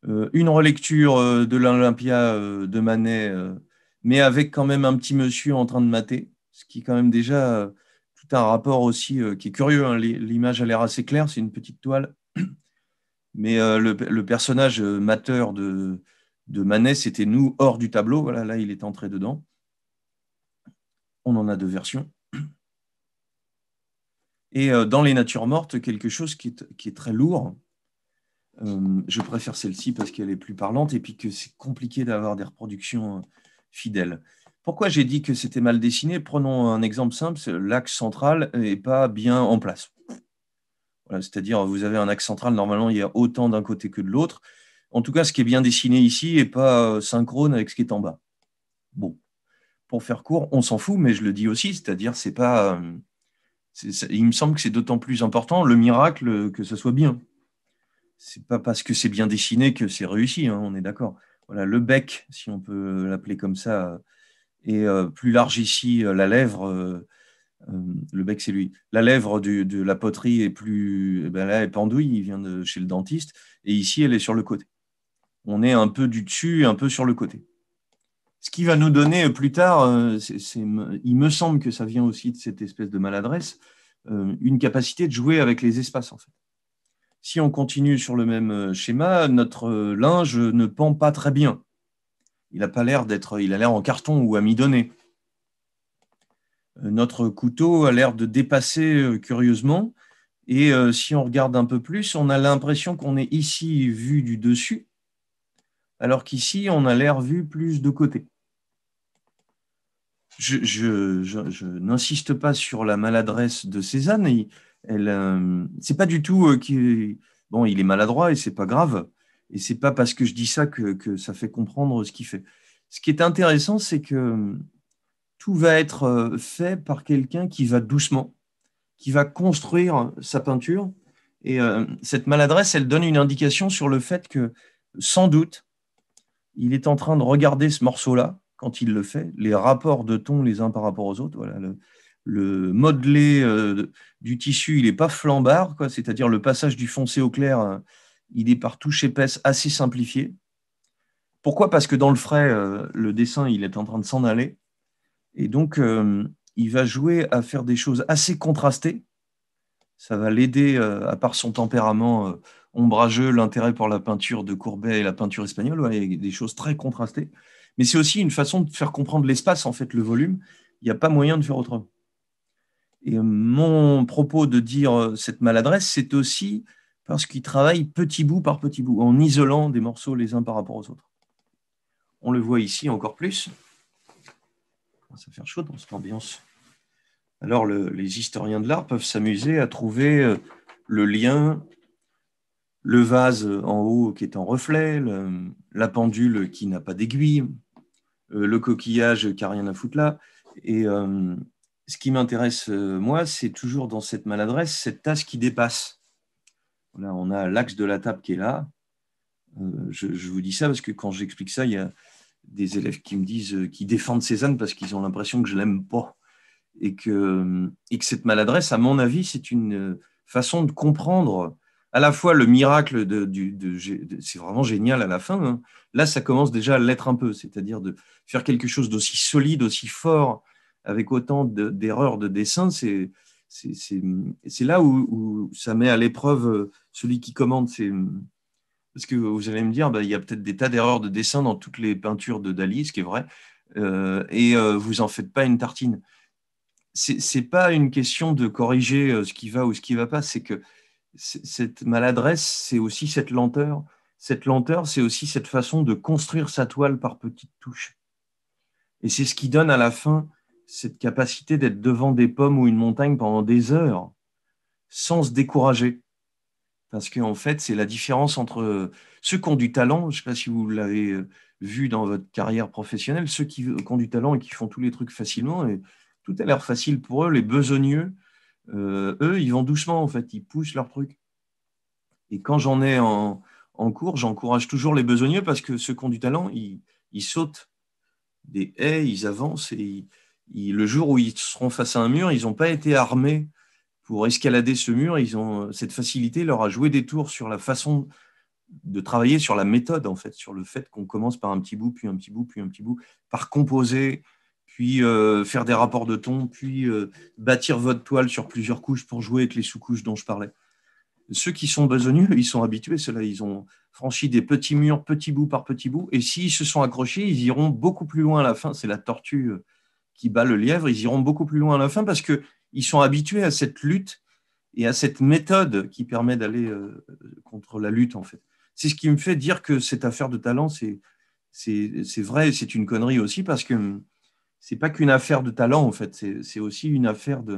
Euh, une relecture de l'Olympia de Manet mais avec quand même un petit monsieur en train de mater, ce qui est quand même déjà euh, tout un rapport aussi euh, qui est curieux. Hein. L'image a l'air assez claire, c'est une petite toile. Mais euh, le, personnage mateur de, Manet, c'était nous hors du tableau. Voilà, là, il est entré dedans. On en a deux versions. Et dans les natures mortes, quelque chose qui est, très lourd. je préfère celle-ci parce qu'elle est plus parlante et puis que c'est compliqué d'avoir des reproductions Fidèle. Pourquoi j'ai dit que c'était mal dessiné Prenons un exemple simple, l'axe central n'est pas bien en place. C'est-à-dire, vous avez un axe central, normalement, il y a autant d'un côté que de l'autre. En tout cas, ce qui est bien dessiné ici n'est pas synchrone avec ce qui est en bas. Bon, pour faire court, on s'en fout, mais je le dis aussi, c'est-à-dire, c'est pas. Euh, il me semble que c'est d'autant plus important le miracle que ce soit bien. C'est pas parce que c'est bien dessiné que c'est réussi, hein, on est d'accord voilà, le bec, si on peut l'appeler comme ça, est euh, plus large ici, euh, la lèvre. Euh, le bec, c'est lui. La lèvre de la poterie est plus. Eh ben, là, elle est pendouille, il vient de chez le dentiste. Et ici, elle est sur le côté. On est un peu du dessus un peu sur le côté. Ce qui va nous donner plus tard, il me semble que ça vient aussi de cette espèce de maladresse, une capacité de jouer avec les espaces, en fait si on continue sur le même euh, schéma, notre euh, linge ne pend pas très bien. Il a pas l'air d'être, il a l'air en carton ou à amidonné. Euh, notre couteau a l'air de dépasser curieusement. Et si on regarde un peu plus, on a l'impression qu'on est ici vu du dessus, alors qu'ici, on a l'air vu plus de côté. Je, n'insiste pas sur la maladresse de Cézanne elle, euh, c'est pas du tout euh, qui, bon, il est maladroit et c'est pas grave. Et c'est pas parce que je dis ça que, ça fait comprendre ce qu'il fait. Ce qui est intéressant, c'est que euh, tout va être fait par quelqu'un qui va doucement, qui va construire sa peinture. Et cette maladresse, elle donne une indication sur le fait que, sans doute, il est en train de regarder ce morceau-là quand il le fait, les rapports de ton les uns par rapport aux autres. Voilà, le modelé euh, du tissu, il n'est pas flambard, c'est-à-dire le passage du foncé au clair, euh, il est par touche épaisse assez simplifié. Pourquoi Parce que dans le frais, euh, le dessin, il est en train de s'en aller. Et donc, il va jouer à faire des choses assez contrastées. Ça va l'aider, à part son tempérament ombrageux, l'intérêt pour la peinture de Courbet et la peinture espagnole, des choses très contrastées. Mais c'est aussi une façon de faire comprendre l'espace, en fait, le volume. Il n'y a pas moyen de faire autrement. Et mon propos de dire euh, cette maladresse, c'est aussi parce qu'ils travaillent petit bout par petit bout, en isolant des morceaux les uns par rapport aux autres. On le voit ici encore plus. Ça va faire chaud dans cette ambiance. Alors les historiens de l'art peuvent s'amuser à trouver euh, le lien, le vase en haut qui est en reflet, la pendule qui n'a pas d'aiguille, euh, le coquillage qui n'a rien à foutre là, et, ce qui m'intéresse, euh, moi, c'est toujours dans cette maladresse, cette tasse qui dépasse. Là, on a l'axe de la table qui est là. Euh, je, vous dis ça parce que quand j'explique ça, il y a des élèves qui me disent, euh, qui défendent Cézanne parce qu'ils ont l'impression que je l'aime pas. Et que, cette maladresse, à mon avis, c'est une façon de comprendre à la fois le miracle de, c'est vraiment génial à la fin. Hein. Là, ça commence déjà à l'être un peu, c'est-à-dire de faire quelque chose d'aussi solide, aussi fort, avec autant d'erreurs de, dessin, c'est là où, ça met à l'épreuve euh, celui qui commande. Parce que vous allez me dire, bah, il y a peut-être des tas d'erreurs de dessin dans toutes les peintures de Dali, ce qui est vrai, euh, et euh, vous en faites pas une tartine. C'est pas une question de corriger ce qui va ou ce qui va pas, c'est que cette maladresse, c'est aussi cette lenteur. Cette lenteur, c'est aussi cette façon de construire sa toile par petites touches. Et c'est ce qui donne à la fin cette capacité d'être devant des pommes ou une montagne pendant des heures sans se décourager. Parce qu'en en fait, c'est la différence entre ceux qui ont du talent, je ne sais pas si vous l'avez euh, vu dans votre carrière professionnelle, ceux euh, qui, ont du talent et qui font tous les trucs facilement, et tout a l'air facile pour eux, les besogneux, euh, eux, ils vont doucement, en fait, ils poussent leurs trucs. Et quand j'en ai en, cours, j'encourage toujours les besogneux parce que ceux qui ont du talent, ils, ils sautent des haies, ils avancent et ils, le jour où ils seront face à un mur, ils n'ont pas été armés pour escalader ce mur. Ils ont euh, cette facilité leur a joué des tours sur la façon de travailler sur la méthode en fait, sur le fait qu'on commence par un petit bout, puis un petit bout, puis un petit bout, par composer, puis euh, faire des rapports de ton, puis euh, bâtir votre toile sur plusieurs couches pour jouer avec les sous-couches dont je parlais. Ceux qui sont besogneux, ils sont habitués, ceux-là, ils ont franchi des petits murs, petit bout par petit bout, et s'ils se sont accrochés, ils iront beaucoup plus loin à la fin. C'est la tortue qui bat le lièvre, ils iront beaucoup plus loin à la fin parce qu'ils sont habitués à cette lutte et à cette méthode qui permet d'aller euh, contre la lutte, en fait. C'est ce qui me fait dire que cette affaire de talent, c'est, c'est, c'est vrai, c'est une connerie aussi parce que hum, c'est pas qu'une affaire de talent, en fait, c'est, c'est aussi une affaire de,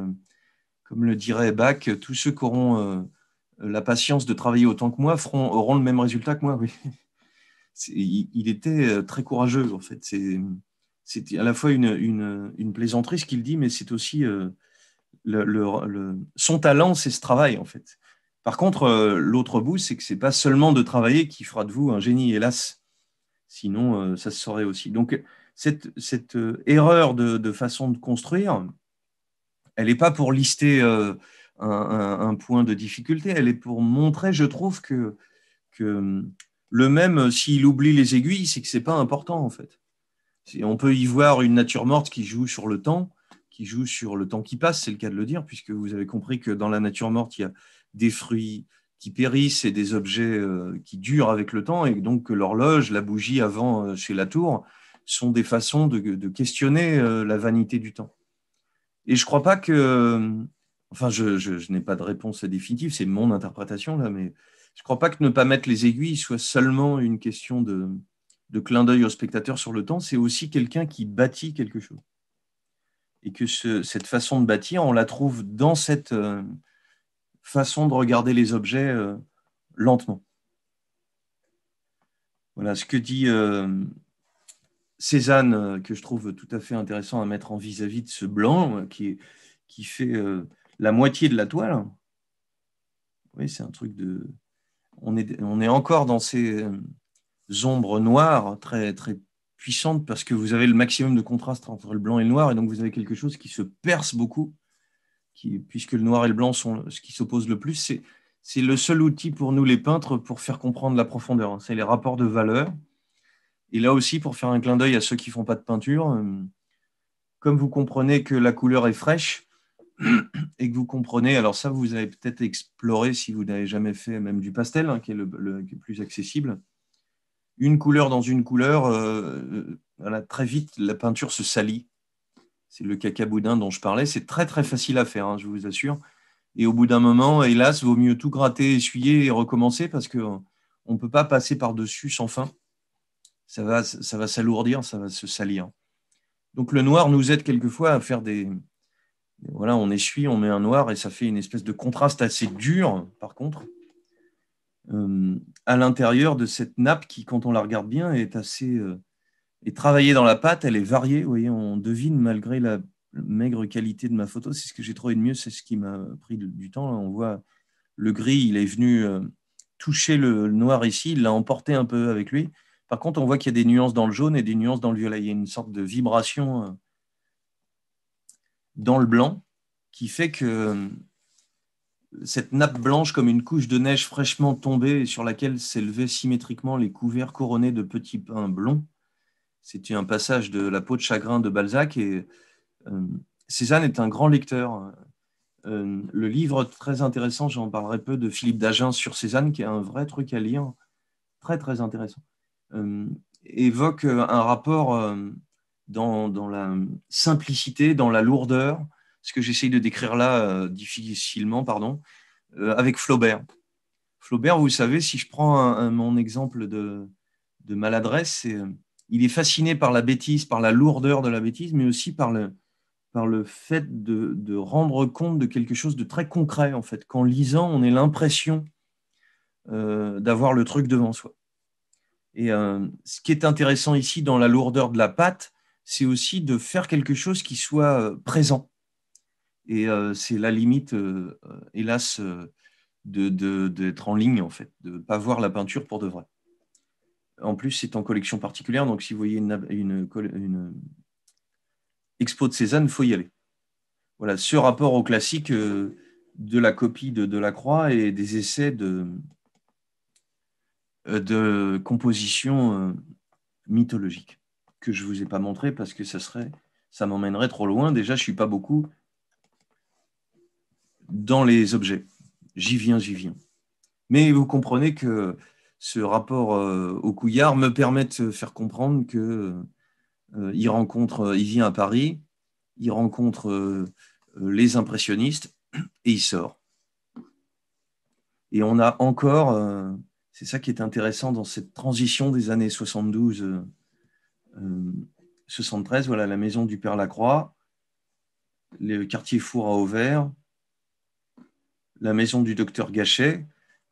comme le dirait Bach, tous ceux qui auront euh, la patience de travailler autant que moi feront, auront le même résultat que moi. Oui. il, il, était euh, très courageux, en fait. C'est, hum, c'est à la fois une, plaisanterie ce qu'il dit, mais c'est aussi euh, son talent, c'est ce travail en fait. Par contre, euh, l'autre bout, c'est que c'est pas seulement de travailler qui fera de vous un génie, hélas. Sinon, euh, ça se saurait aussi. Donc, cette, cette erreur de, façon de construire, elle n'est pas pour lister un, un, point de difficulté, elle est pour montrer, je trouve, que, que hum, le même, s'il oublie les aiguilles, c'est que c'est pas important en fait on peut y voir une nature morte qui joue sur le temps, qui joue sur le temps qui passe, c'est le cas de le dire, puisque vous avez compris que dans la nature morte, il y a des fruits qui périssent et des objets euh, qui durent avec le temps, et donc que l'horloge, la bougie avant euh, chez la tour, sont des façons de, questionner euh, la vanité du temps. Et je ne crois pas que... Enfin, je, n'ai pas de réponse définitive, c'est mon interprétation là, mais je ne crois pas que ne pas mettre les aiguilles soit seulement une question de, de clin d'œil au spectateur sur le temps, c'est aussi quelqu'un qui bâtit quelque chose. Et que cette façon de bâtir, on la trouve dans cette euh, façon de regarder les objets euh, lentement. Voilà ce que dit euh, Cézanne, que je trouve tout à fait intéressant à mettre en vis-à-vis de ce blanc qui, qui fait la moitié de la toile. Oui, c'est un truc de. On est, on est encore dans ces ombres noires très, très puissantes parce que vous avez le maximum de contraste entre le blanc et le noir et donc vous avez quelque chose qui se perce beaucoup, qui, puisque le noir et le blanc sont ce qui s'oppose le plus. C'est, le seul outil pour nous les peintres pour faire comprendre la profondeur. Hein. C'est les rapports de valeur. Et là aussi, pour faire un clin d'œil à ceux qui font pas de peinture, euh, comme vous comprenez que la couleur est fraîche et que vous comprenez, alors ça, vous avez peut-être exploré si vous n'avez jamais fait même du pastel, hein, qui, est le, plus accessible une couleur dans une couleur, euh, euh, très vite, la peinture se salit. C'est le caca boudin dont je parlais. C'est très, très facile à faire, hein, je vous assure. Et au bout d'un moment, hélas, vaut mieux tout gratter, essuyer et recommencer parce qu'on euh, ne peut pas passer par-dessus sans fin. Ça va, ça va s'alourdir, ça va se salir. Donc le noir nous aide quelquefois à faire des... Voilà, on essuie, on met un noir et ça fait une espèce de contraste assez dur, par contre, euh, à l'intérieur de cette nappe qui, quand on la regarde bien, est assez. Euh, est travaillée dans la pâte, elle est variée. Vous voyez, on devine malgré la maigre qualité de ma photo. C'est ce que j'ai trouvé de mieux, c'est ce qui m'a pris du temps. On voit le gris, il est venu euh, toucher le noir ici, il l'a emporté un peu avec lui. Par contre, on voit qu'il y a des nuances dans le jaune et des nuances dans le violet. Il y a une sorte de vibration dans le blanc qui fait que cette nappe blanche comme une couche de neige fraîchement tombée sur laquelle s'élevaient symétriquement les couverts couronnés de petits pains blonds. C'était un passage de La peau de chagrin de Balzac et euh, Cézanne est un grand lecteur. Euh, le livre très intéressant, j'en parlerai peu, de Philippe Dagen sur Cézanne, qui est un vrai truc à lire, très très intéressant, euh, évoque un rapport dans, la simplicité, dans la lourdeur, ce que j'essaye de décrire là euh, difficilement, pardon, euh, avec Flaubert. Flaubert, vous savez, si je prends mon exemple de, maladresse, euh, il est fasciné par la bêtise, par la lourdeur de la bêtise, mais aussi par le, fait de, rendre compte de quelque chose de très concret, en fait, qu'en lisant, on ait l'impression d'avoir le truc devant soi. Et ce qui est intéressant ici dans la lourdeur de la pâte, c'est aussi de faire quelque chose qui soit présent. Et euh, c'est la limite, euh, euh, hélas, d'être en ligne, en fait, de ne pas voir la peinture pour de vrai. En plus, c'est en collection particulière, donc si vous voyez une, une, expo de Cézanne, il faut y aller. Voilà, ce rapport au classique de la copie de la croix et des essais de, de composition mythologique, que je ne vous ai pas montré parce que ça, ça m'emmènerait trop loin. Déjà, je ne suis pas beaucoup dans les objets. J'y viens, j'y viens. Mais vous comprenez que ce rapport euh, au couillard me permet de faire comprendre que euh, il rencontre, il vient à Paris, il rencontre euh, les impressionnistes et il sort. Et on a encore, c'est ça qui est intéressant dans cette transition des années 72, 73, voilà la maison du Père Lacroix, le quartier Four à Auvers, la maison du docteur Gachet.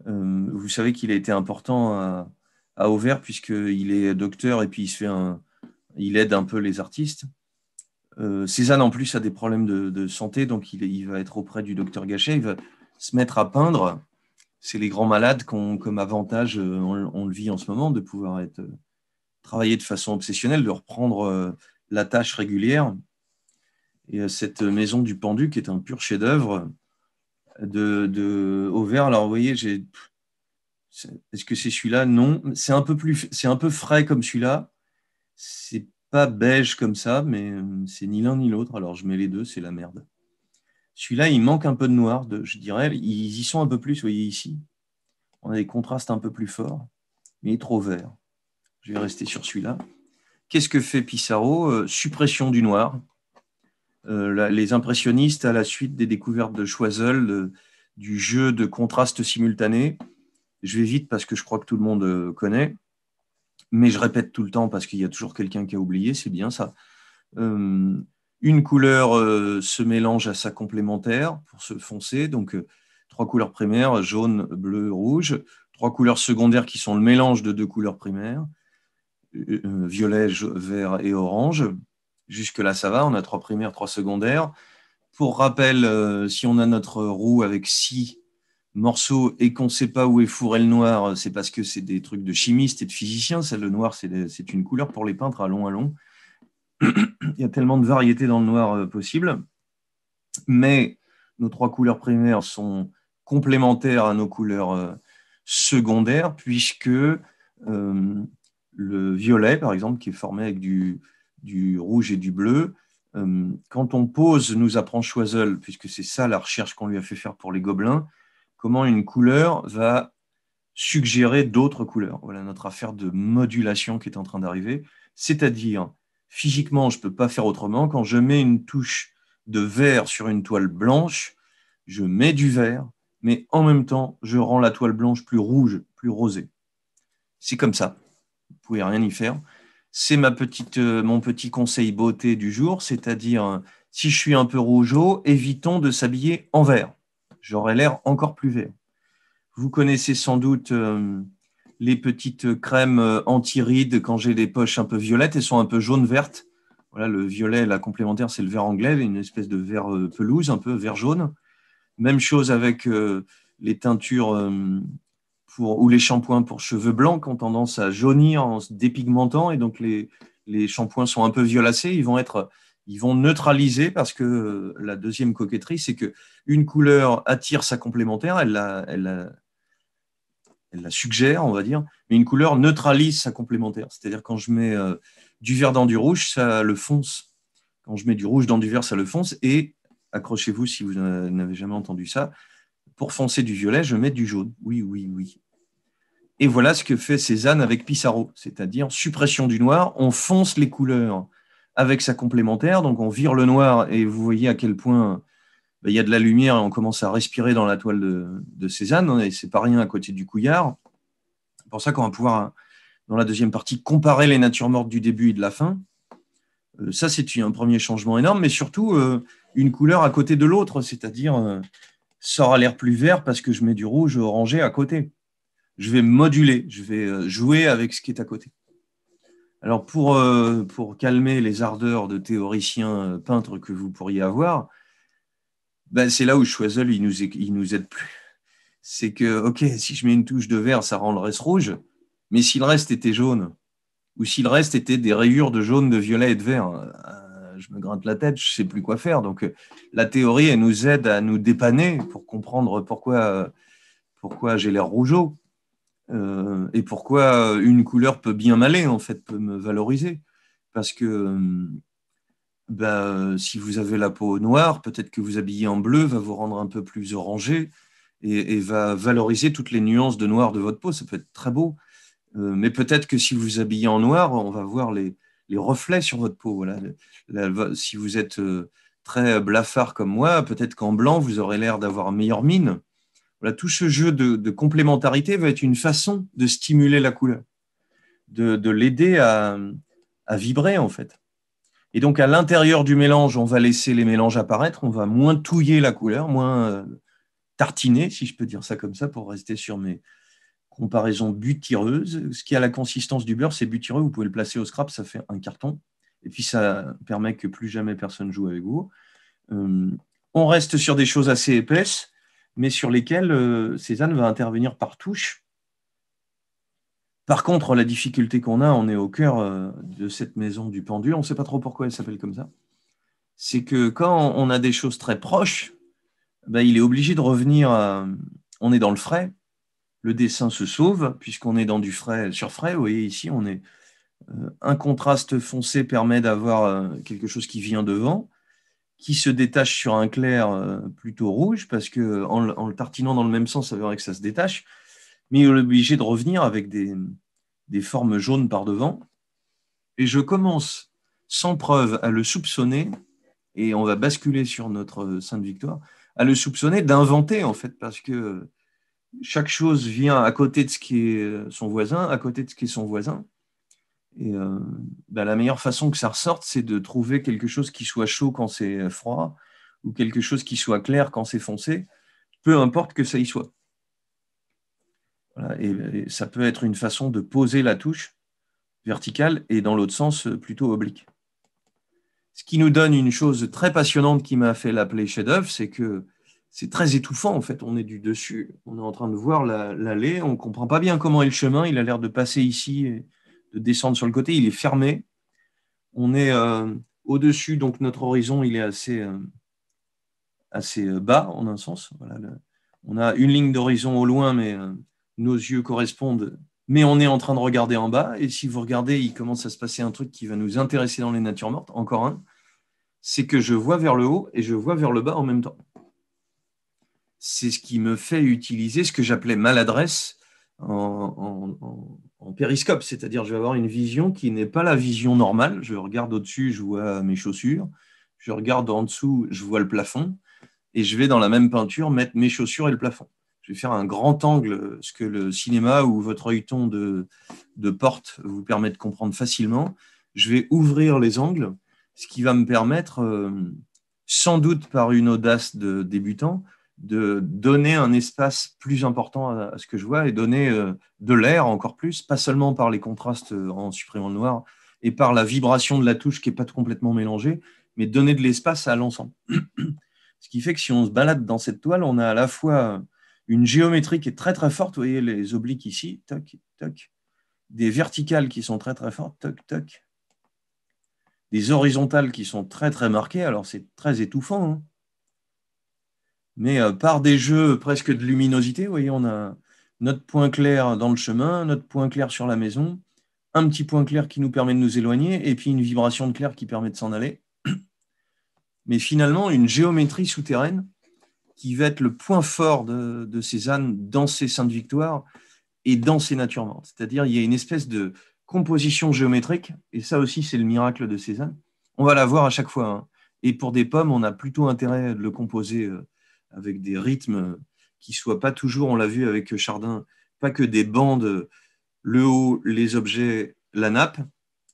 Euh, vous savez qu'il a été important à, à Auvers puisqu'il est docteur et puis il, se fait un, il aide un peu les artistes. Euh, Cézanne en plus a des problèmes de, santé, donc il, va être auprès du docteur Gachet, il va se mettre à peindre. C'est les grands malades qui ont comme avantage, euh, on, on, le vit en ce moment, de pouvoir être, travailler de façon obsessionnelle, de reprendre la tâche régulière. Et cette maison du pendu, qui est un pur chef-d'œuvre, de, au vert. Alors, vous voyez, j'ai. Est-ce que c'est celui-là Non. C'est un peu plus, c'est un peu frais comme celui-là. C'est pas beige comme ça, mais euh, c'est ni l'un ni l'autre. Alors je mets les deux, c'est la merde. Celui-là, il manque un peu de noir, de, je dirais. Ils y sont un peu plus, vous voyez ici. On a des contrastes un peu plus forts, mais trop vert. Je vais rester sur celui-là. Qu'est-ce que fait Pissarro euh, Suppression du noir. Euh, les impressionnistes à la suite des découvertes de Choiseul, du jeu de contraste simultané. Je vais vite parce que je crois que tout le monde euh, connaît, mais je répète tout le temps parce qu'il y a toujours quelqu'un qui a oublié, c'est bien ça. Euh, une couleur se mélange à sa complémentaire pour se foncer, donc trois couleurs primaires, jaune, bleu, rouge, trois couleurs secondaires qui sont le mélange de deux couleurs primaires, violet, vert et orange, Jusque-là, ça va. On a trois primaires, trois secondaires. Pour rappel, euh, si on a notre roue avec six morceaux et qu'on ne sait pas où est fourré le noir, euh, c'est parce que c'est des trucs de chimistes et de physiciens. le noir, c'est une couleur pour les peintres à long à long. Il y a tellement de variétés dans le noir euh, possible. Mais nos trois couleurs primaires sont complémentaires à nos couleurs secondaires, puisque le violet, par exemple, qui est formé avec du, du rouge et du bleu. Euh, quand on pose, nous apprend Choiseul, puisque c'est ça la recherche qu'on lui a fait faire pour les gobelins, comment une couleur va suggérer d'autres couleurs. Voilà notre affaire de modulation qui est en train d'arriver. C'est-à-dire, physiquement, je ne peux pas faire autrement. Quand je mets une touche de vert sur une toile blanche, je mets du vert, mais en même temps, je rends la toile blanche plus rouge, plus rosée. C'est comme ça. Vous ne pouvez rien y faire c'est ma petite, euh, mon petit conseil beauté du jour, c'est-à-dire euh, si je suis un peu rougeau, évitons de s'habiller en vert. j'aurai l'air encore plus vert. Vous connaissez sans doute euh, les petites crèmes anti-rides quand j'ai des poches un peu violettes, elles sont un peu jaune vertes. Voilà, le violet, la complémentaire, c'est le vert anglais, une espèce de vert pelouse, un peu vert jaune. Même chose avec les teintures ou les shampoings pour cheveux blancs ont tendance à jaunir en se dépigmentant et donc les, shampoings sont un peu violacés, ils vont être ils vont neutraliser parce que euh, la deuxième coquetterie, c'est que une couleur attire sa complémentaire, elle la, suggère, on va dire, mais une couleur neutralise sa complémentaire. C'est-à-dire quand je mets euh, du vert dans du rouge, ça le fonce. Quand je mets du rouge dans du vert, ça le fonce. Et accrochez-vous si vous euh, n'avez jamais entendu ça. Pour foncer du violet, je mets du jaune. Oui, oui, oui. Et voilà ce que fait Cézanne avec Pissarro, c'est-à-dire suppression du noir, on fonce les couleurs avec sa complémentaire, donc on vire le noir et vous voyez à quel point bah, il y a de la lumière et on commence à respirer dans la toile de, Cézanne, hein, et c'est pas rien à côté du Couillard. C'est pour ça qu'on va pouvoir, dans la deuxième partie, comparer les natures mortes du début et de la fin. Euh, ça, c'est un premier changement énorme, mais surtout euh, une couleur à côté de l'autre, c'est-à-dire euh, sort ça aura l'air plus vert parce que je mets du rouge orangé à côté je vais moduler, je vais euh, jouer avec ce qui est à côté. Alors pour, euh, pour calmer les ardeurs de théoriciens euh, peintres que vous pourriez avoir, ben c'est là où Choiseul il nous, nous aide plus. C'est que, ok, si je mets une touche de vert, ça rend le reste rouge, mais si le reste était jaune, ou si le reste était des rayures de jaune, de violet et de vert, je me gratte la tête, je ne sais plus quoi faire. Donc la théorie, elle nous aide à nous dépanner pour comprendre pourquoi, pourquoi j'ai l'air rougeau euh, et pourquoi une couleur peut bien m'aller, en fait, peut me valoriser. Parce que euh, bah, si vous avez la peau noire, peut-être que vous habillez en bleu va vous rendre un peu plus orangé et, va valoriser toutes les nuances de noir de votre peau. Ça peut être très beau. Euh, mais peut-être que si vous habillez en noir, on va voir les, reflets sur votre peau. Voilà. si vous êtes très blafard comme moi, peut-être qu'en blanc, vous aurez l'air d'avoir meilleure mine tout ce jeu de, complémentarité va être une façon de stimuler la couleur, de, l'aider à, vibrer en fait. Et donc à l'intérieur du mélange, on va laisser les mélanges apparaître, on va moins touiller la couleur, moins euh, tartiner, si je peux dire ça comme ça, pour rester sur mes comparaisons butyreuses. Ce qui a la consistance du beurre, c'est butyreux, vous pouvez le placer au scrap, ça fait un carton. Et puis ça permet que plus jamais personne joue avec vous. Euh, on reste sur des choses assez épaisses mais sur lesquels euh, Cézanne va intervenir par touche. Par contre, la difficulté qu'on a, on est au cœur euh, de cette maison du pendu, on ne sait pas trop pourquoi elle s'appelle comme ça, c'est que quand on a des choses très proches, ben, il est obligé de revenir, on est dans le frais, le dessin se sauve, puisqu'on est dans du frais sur frais, vous voyez ici, on est... Euh, un contraste foncé permet d'avoir quelque chose qui vient devant, qui se détache sur un clair euh, plutôt rouge, parce que en, le tartinant dans le même sens, ça veut dire que ça se détache, mais il est obligé de revenir avec des, des formes jaunes par devant. Et je commence sans preuve à le soupçonner, et on va basculer sur notre euh, Sainte Victoire, à le soupçonner d'inventer, en fait, parce que chaque chose vient à côté de ce qui est euh, son voisin, à côté de ce qui est son voisin. Et euh, bah, la meilleure façon que ça ressorte, c'est de trouver quelque chose qui soit chaud quand c'est euh, froid ou quelque chose qui soit clair quand c'est foncé, peu importe que ça y soit. et, ça peut être une façon de poser la touche verticale et dans l'autre sens euh, plutôt oblique. Ce qui nous donne une chose très passionnante qui m'a fait l'appeler chef-d'œuvre, c'est que c'est très étouffant en fait. On est du dessus, on est en train de voir l'allée, on ne comprend pas bien comment est le chemin, il a l'air de passer ici. Et, de descendre sur le côté. Il est fermé. On est euh, au-dessus, donc notre horizon, il est assez, euh, assez euh, bas, en un sens. Voilà, on a une ligne d'horizon au loin, mais nos yeux correspondent. Mais on est en train de regarder en bas. Et si vous regardez, il commence à se passer un truc qui va nous intéresser dans les natures mortes, encore un, c'est que je vois vers le haut et je vois vers le bas en même temps. C'est ce qui me fait utiliser ce que j'appelais maladresse en en périscope, c'est-à-dire je vais avoir une vision qui n'est pas la vision normale. Je regarde au-dessus, je vois mes chaussures. Je regarde en dessous, je vois le plafond. Et je vais dans la même peinture mettre mes chaussures et le plafond. Je vais faire un grand angle, ce que le cinéma ou votre œilleton de, porte vous permet de comprendre facilement. Je vais ouvrir les angles, ce qui va me permettre, euh, sans doute par une audace de débutant, de donner un espace plus important à, ce que je vois et donner euh, de l'air encore plus, pas seulement par les contrastes euh, en supprimant le noir et par la vibration de la touche qui n'est pas complètement mélangée, mais donner de l'espace à l'ensemble. ce qui fait que si on se balade dans cette toile, on a à la fois une géométrie qui est très très forte, vous voyez les obliques ici, toc, toc, des verticales qui sont très très fortes, toc, toc, des horizontales qui sont très très marquées, alors c'est très étouffant, hein mais euh, par des jeux presque de luminosité. Vous voyez, on a notre point clair dans le chemin, notre point clair sur la maison, un petit point clair qui nous permet de nous éloigner, et puis une vibration de clair qui permet de s'en aller. Mais finalement, une géométrie souterraine qui va être le point fort de, Cézanne dans ses Saintes Victoires et dans ses Natures mortes. C'est-à-dire, il y a une espèce de composition géométrique, et ça aussi, c'est le miracle de Cézanne. On va la voir à chaque fois. Hein. Et pour des pommes, on a plutôt intérêt de le composer. Euh, avec des rythmes qui soient pas toujours, on l'a vu avec Chardin, pas que des bandes, le haut, les objets, la nappe,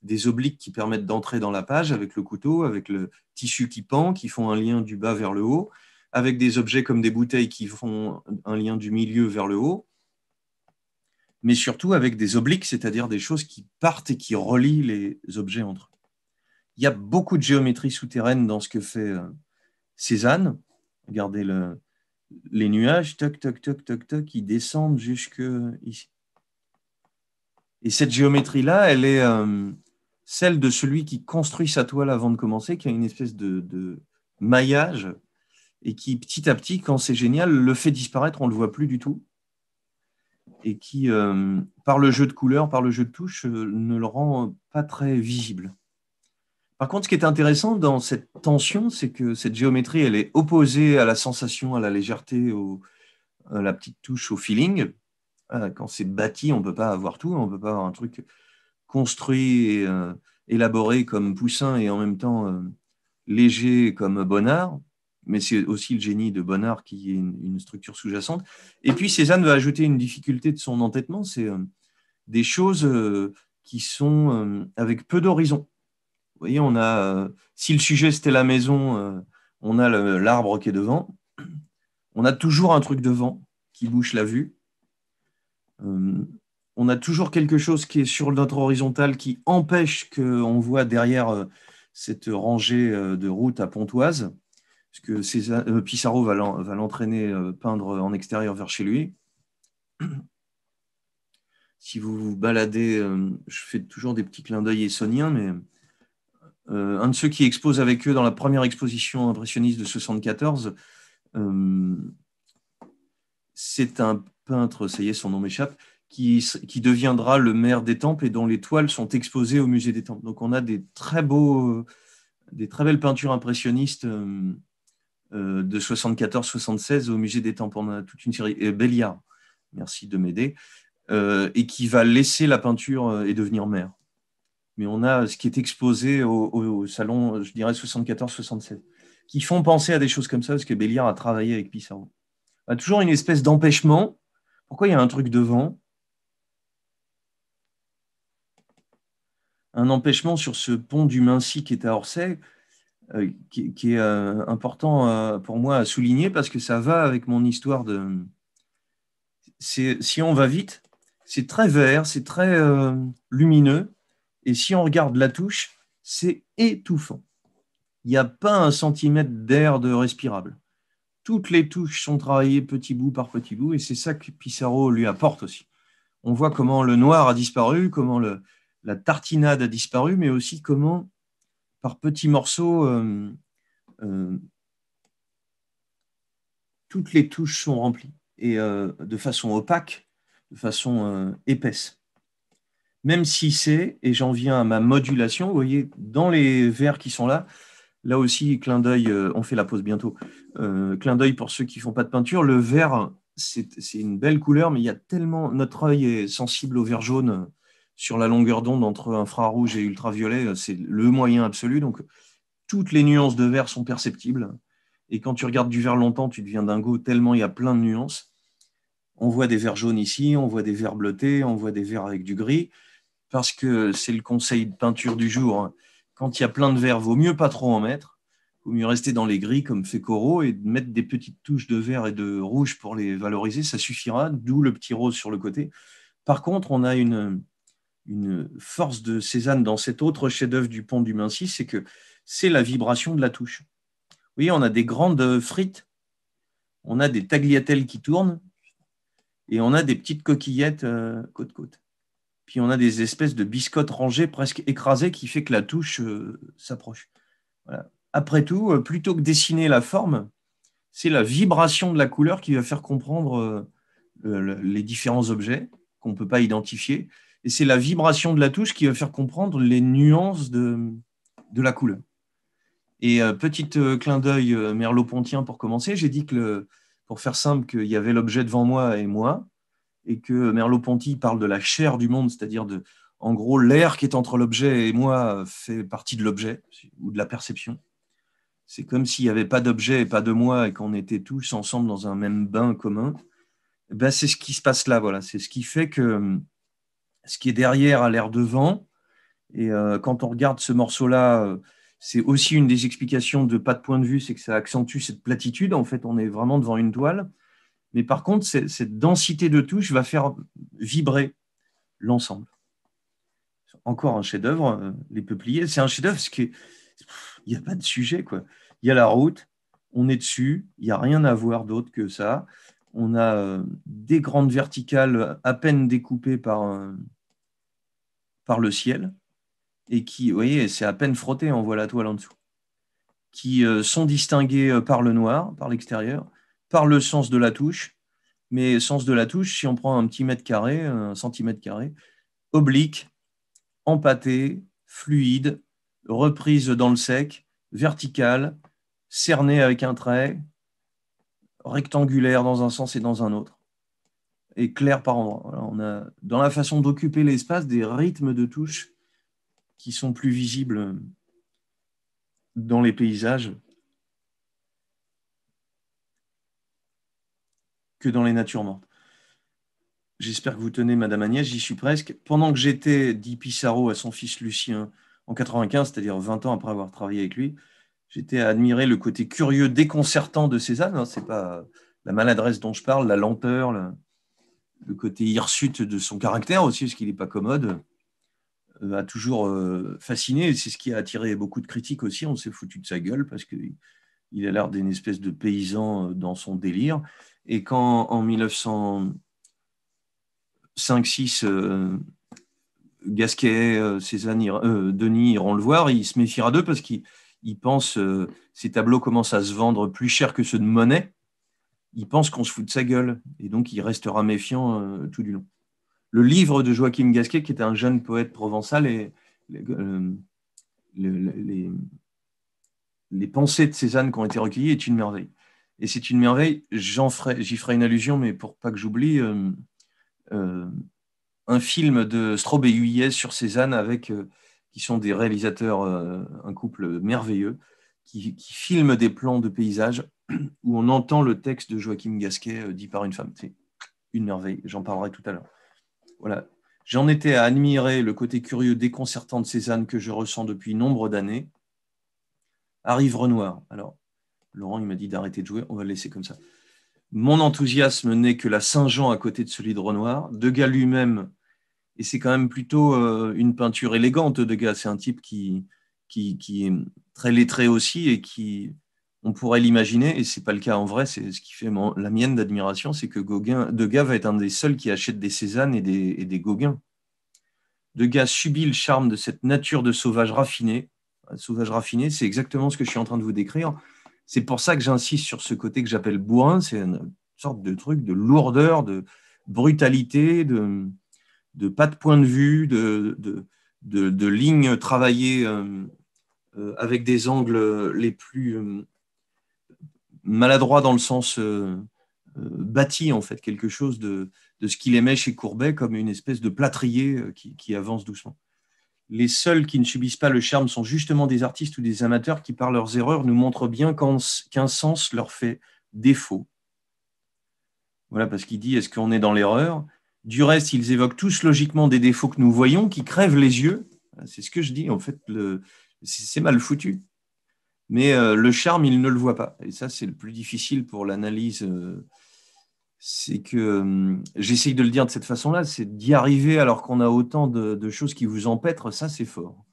des obliques qui permettent d'entrer dans la page avec le couteau, avec le tissu qui pend, qui font un lien du bas vers le haut, avec des objets comme des bouteilles qui font un lien du milieu vers le haut, mais surtout avec des obliques, c'est-à-dire des choses qui partent et qui relient les objets entre eux. Il y a beaucoup de géométrie souterraine dans ce que fait euh, Cézanne. Regardez les nuages, toc, toc, toc, toc, toc, ils descendent jusque ici. Et cette géométrie-là, elle est euh, celle de celui qui construit sa toile avant de commencer, qui a une espèce de, maillage et qui, petit à petit, quand c'est génial, le fait disparaître, on ne le voit plus du tout. Et qui, euh, par le jeu de couleurs, par le jeu de touches, euh, ne le rend pas très visible. Par contre, ce qui est intéressant dans cette tension, c'est que cette géométrie, elle est opposée à la sensation, à la légèreté, à la petite touche, au feeling. Euh, quand c'est bâti, on ne peut pas avoir tout, on ne peut pas avoir un truc construit euh, élaboré comme Poussin et en même temps euh, léger comme Bonnard. Mais c'est aussi le génie de Bonnard qui est une, structure sous-jacente. Et puis Cézanne va ajouter une difficulté de son entêtement, c'est des choses qui sont avec peu d'horizon. Vous voyez, on a, euh, si le sujet c'était la maison, euh, on a l'arbre qui est devant. On a toujours un truc devant qui bouche la vue. Euh, on a toujours quelque chose qui est sur notre horizontale qui empêche qu'on voit derrière cette rangée de routes à Pontoise, parce que César, Pissarro va l'entraîner peindre en extérieur vers chez lui. Si vous vous baladez, je fais toujours des petits clins d'œil essoniens, mais euh, un de ceux qui expose avec eux dans la première exposition impressionniste de 1974, euh, c'est un peintre, ça y est, son nom m'échappe, qui, deviendra le maire des temples et dont les toiles sont exposées au musée des temples. Donc on a des très beaux, des très belles peintures impressionnistes euh, de 1974 76 au musée des temples. On a toute une série. Et Béliard, merci de m'aider, et qui va laisser la peinture et devenir maire mais on a ce qui est exposé au, salon, je dirais, 74-76, qui font penser à des choses comme ça, parce que Béliard a travaillé avec Pissarro. a toujours une espèce d'empêchement. Pourquoi il y a un truc devant Un empêchement sur ce pont du Mincy qui est à Orsay, euh, qui, est euh, important euh, pour moi à souligner, parce que ça va avec mon histoire de... Si on va vite, c'est très vert, c'est très lumineux, et si on regarde la touche, c'est étouffant. Il n'y a pas un centimètre d'air de respirable. Toutes les touches sont travaillées petit bout par petit bout, et c'est ça que Pissarro lui apporte aussi. On voit comment le noir a disparu, comment la tartinade a disparu, mais aussi comment, par petits morceaux, euh, euh, toutes les touches sont remplies, et euh, de façon opaque, de façon épaisse même si c'est, et j'en viens à ma modulation, vous voyez, dans les verts qui sont là, là aussi, clin d'œil, euh, on fait la pause bientôt, euh, clin d'œil pour ceux qui ne font pas de peinture, le vert, c'est une belle couleur, mais il y a tellement, notre œil est sensible au vert jaune sur la longueur d'onde entre infrarouge et ultraviolet, euh, c'est le moyen absolu, donc toutes les nuances de vert sont perceptibles, et quand tu regardes du vert longtemps, tu deviens dingo tellement il y a plein de nuances. On voit des verts jaunes ici, on voit des verts bleutés, on voit des verts avec du gris, parce que c'est le conseil de peinture du jour. Hein. Quand il y a plein de verre, vaut mieux pas trop en mettre. Vaut mieux rester dans les gris comme fait Corot et mettre des petites touches de vert et de rouge pour les valoriser, ça suffira, d'où le petit rose sur le côté. Par contre, on a une, force de Cézanne dans cet autre chef-d'œuvre du pont du Mincy, c'est que c'est la vibration de la touche. Vous voyez, on a des grandes frites, on a des tagliatelles qui tournent et on a des petites coquillettes euh, côte-côte puis on a des espèces de biscottes rangées presque écrasées qui fait que la touche euh, s'approche. Après tout, euh, plutôt que dessiner la forme, c'est la vibration de la couleur qui va faire comprendre euh, les différents objets qu'on ne peut pas identifier. Et c'est la vibration de la touche qui va faire comprendre les nuances de, la couleur. Et petit clin d'œil Merlot pontien hein, pour commencer, j'ai dit que pour faire simple qu'il y avait l'objet devant moi et moi, et que Merleau-Ponty parle de la chair du monde, c'est-à-dire de, en gros, l'air qui est entre l'objet et moi fait partie de l'objet ou de la perception. C'est comme s'il n'y avait pas d'objet et pas de moi et qu'on était tous ensemble dans un même bain commun. Eh ben, c'est ce qui se passe là, voilà. C'est ce qui fait que ce qui est derrière a l'air devant. Et euh, quand on regarde ce morceau-là, euh, c'est aussi une des explications de pas de point de vue, c'est que ça accentue cette platitude. En fait, on est vraiment devant une toile. Mais par contre, cette densité de touche va faire vibrer l'ensemble. Encore un chef-d'œuvre, euh, les peupliers. C'est un chef-d'œuvre parce qu'il n'y a pas de sujet. Quoi. Il y a la route, on est dessus, il n'y a rien à voir d'autre que ça. On a euh, des grandes verticales à peine découpées par, euh, par le ciel et qui, vous voyez, c'est à peine frotté, on voit la toile en dessous, qui sont distinguées par le noir, par l'extérieur, par le sens de la touche. Mais sens de la touche, si on prend un petit mètre carré, un centimètre carré, oblique, empâté, fluide, reprise dans le sec, verticale, cerné avec un trait, rectangulaire dans un sens et dans un autre, et clair par endroit. on a, dans la façon d'occuper l'espace, des rythmes de touche qui sont plus visibles dans les paysages dans les natures mortes. J'espère que vous tenez, Madame Agnès, j'y suis presque. Pendant que j'étais, dit Pissarro à son fils Lucien en 95, c'est-à-dire 20 ans après avoir travaillé avec lui, j'étais à admirer le côté curieux, déconcertant de Cézanne. Hein. C'est pas la maladresse dont je parle, la lenteur, le, côté hirsute de son caractère aussi, parce qu'il n'est pas commode, euh, a toujours euh, fasciné. C'est ce qui a attiré beaucoup de critiques aussi. On s'est foutu de sa gueule parce qu'il a l'air d'une espèce de paysan euh, dans son délire. Et quand en 1905-6, euh, Gasquet, euh, Cézanne, euh, Denis iront le voir, il se méfiera d'eux parce qu'il pense ces tableaux commencent à se vendre plus cher que ceux de Monet. Il pense qu'on se fout de sa gueule et donc il restera méfiant tout du long. Le livre de Joachim Gasquet, qui était un jeune poète provençal, et les, les pensées de Cézanne qui ont été recueillies, est une merveille. Et c'est une merveille. J'y ferai, une allusion, mais pour pas que j'oublie, euh, euh, un film de Straub et Huillet sur Cézanne, avec, euh, qui sont des réalisateurs, un couple merveilleux, qui, qui filment des plans de paysages où on entend le texte de Joachim Gasquet dit par une femme. C'est une merveille, j'en parlerai tout à l'heure. Voilà. J'en étais à admirer le côté curieux déconcertant de Cézanne que je ressens depuis nombre d'années. Arrive Renoir. Alors, Laurent, il m'a dit d'arrêter de jouer, on va le laisser comme ça. Mon enthousiasme n'est que la Saint-Jean à côté de celui de Renoir. Degas lui-même, et c'est quand même plutôt euh, une peinture élégante, Degas. C'est un type qui, qui, est très lettré aussi et qui, on pourrait l'imaginer, et c'est pas le cas en vrai, c'est ce qui fait la mienne d'admiration, c'est que Gauguin, Degas va être un des seuls qui achète des Cézanne et des, et des Gauguin. Degas subit le charme de cette nature de sauvage raffiné. Sauvage raffiné, c'est exactement ce que je suis en train de vous décrire. C'est pour ça que j'insiste sur ce côté que j'appelle bourrin, c'est une sorte de truc de lourdeur, de brutalité, de, pas de point de vue, de, de, lignes travaillées euh, euh, avec des angles les plus euh, maladroits dans le sens bâti, en fait, quelque chose de, ce qu'il aimait chez Courbet comme une espèce de plâtrier qui avance doucement les seuls qui ne subissent pas le charme sont justement des artistes ou des amateurs qui, par leurs erreurs, nous montrent bien qu'un sens leur fait défaut. Voilà, parce qu'il dit, est-ce qu'on est dans l'erreur Du reste, ils évoquent tous logiquement des défauts que nous voyons, qui crèvent les yeux. C'est ce que je dis, en fait, c'est mal foutu. Mais euh, le charme, ils ne le voient pas. Et ça, c'est le plus difficile pour l'analyse. Euh, c'est que j'essaye de le dire de cette façon-là, c'est d'y arriver alors qu'on a autant de, choses qui vous empêtrent, ça c'est fort.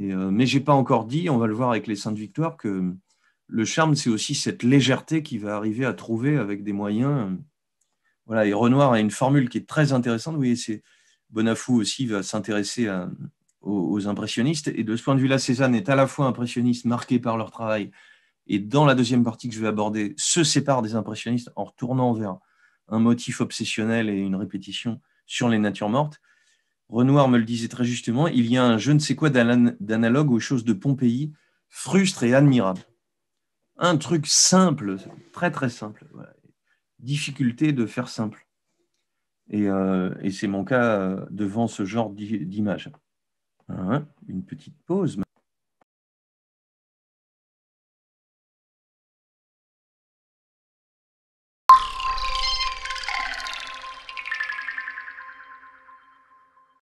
Euh, mais je n'ai pas encore dit, on va le voir avec les Saintes Victoires, que le charme, c'est aussi cette légèreté qui va arriver à trouver avec des moyens. Voilà, et Renoir a une formule qui est très intéressante. Oui, voyez, c'est Bonafou aussi va s'intéresser aux, impressionnistes. Et de ce point de vue-là, Cézanne est à la fois impressionniste, marqué par leur travail, et dans la deuxième partie que je vais aborder, se sépare des impressionnistes en retournant vers un motif obsessionnel et une répétition sur les natures mortes. Renoir me le disait très justement, il y a un je ne sais quoi d'analogue aux choses de Pompéi, frustre et admirable. Un truc simple, très très simple. Difficulté de faire simple. Et, euh, c'est mon cas euh, devant ce genre d'image. Hein, une petite pause.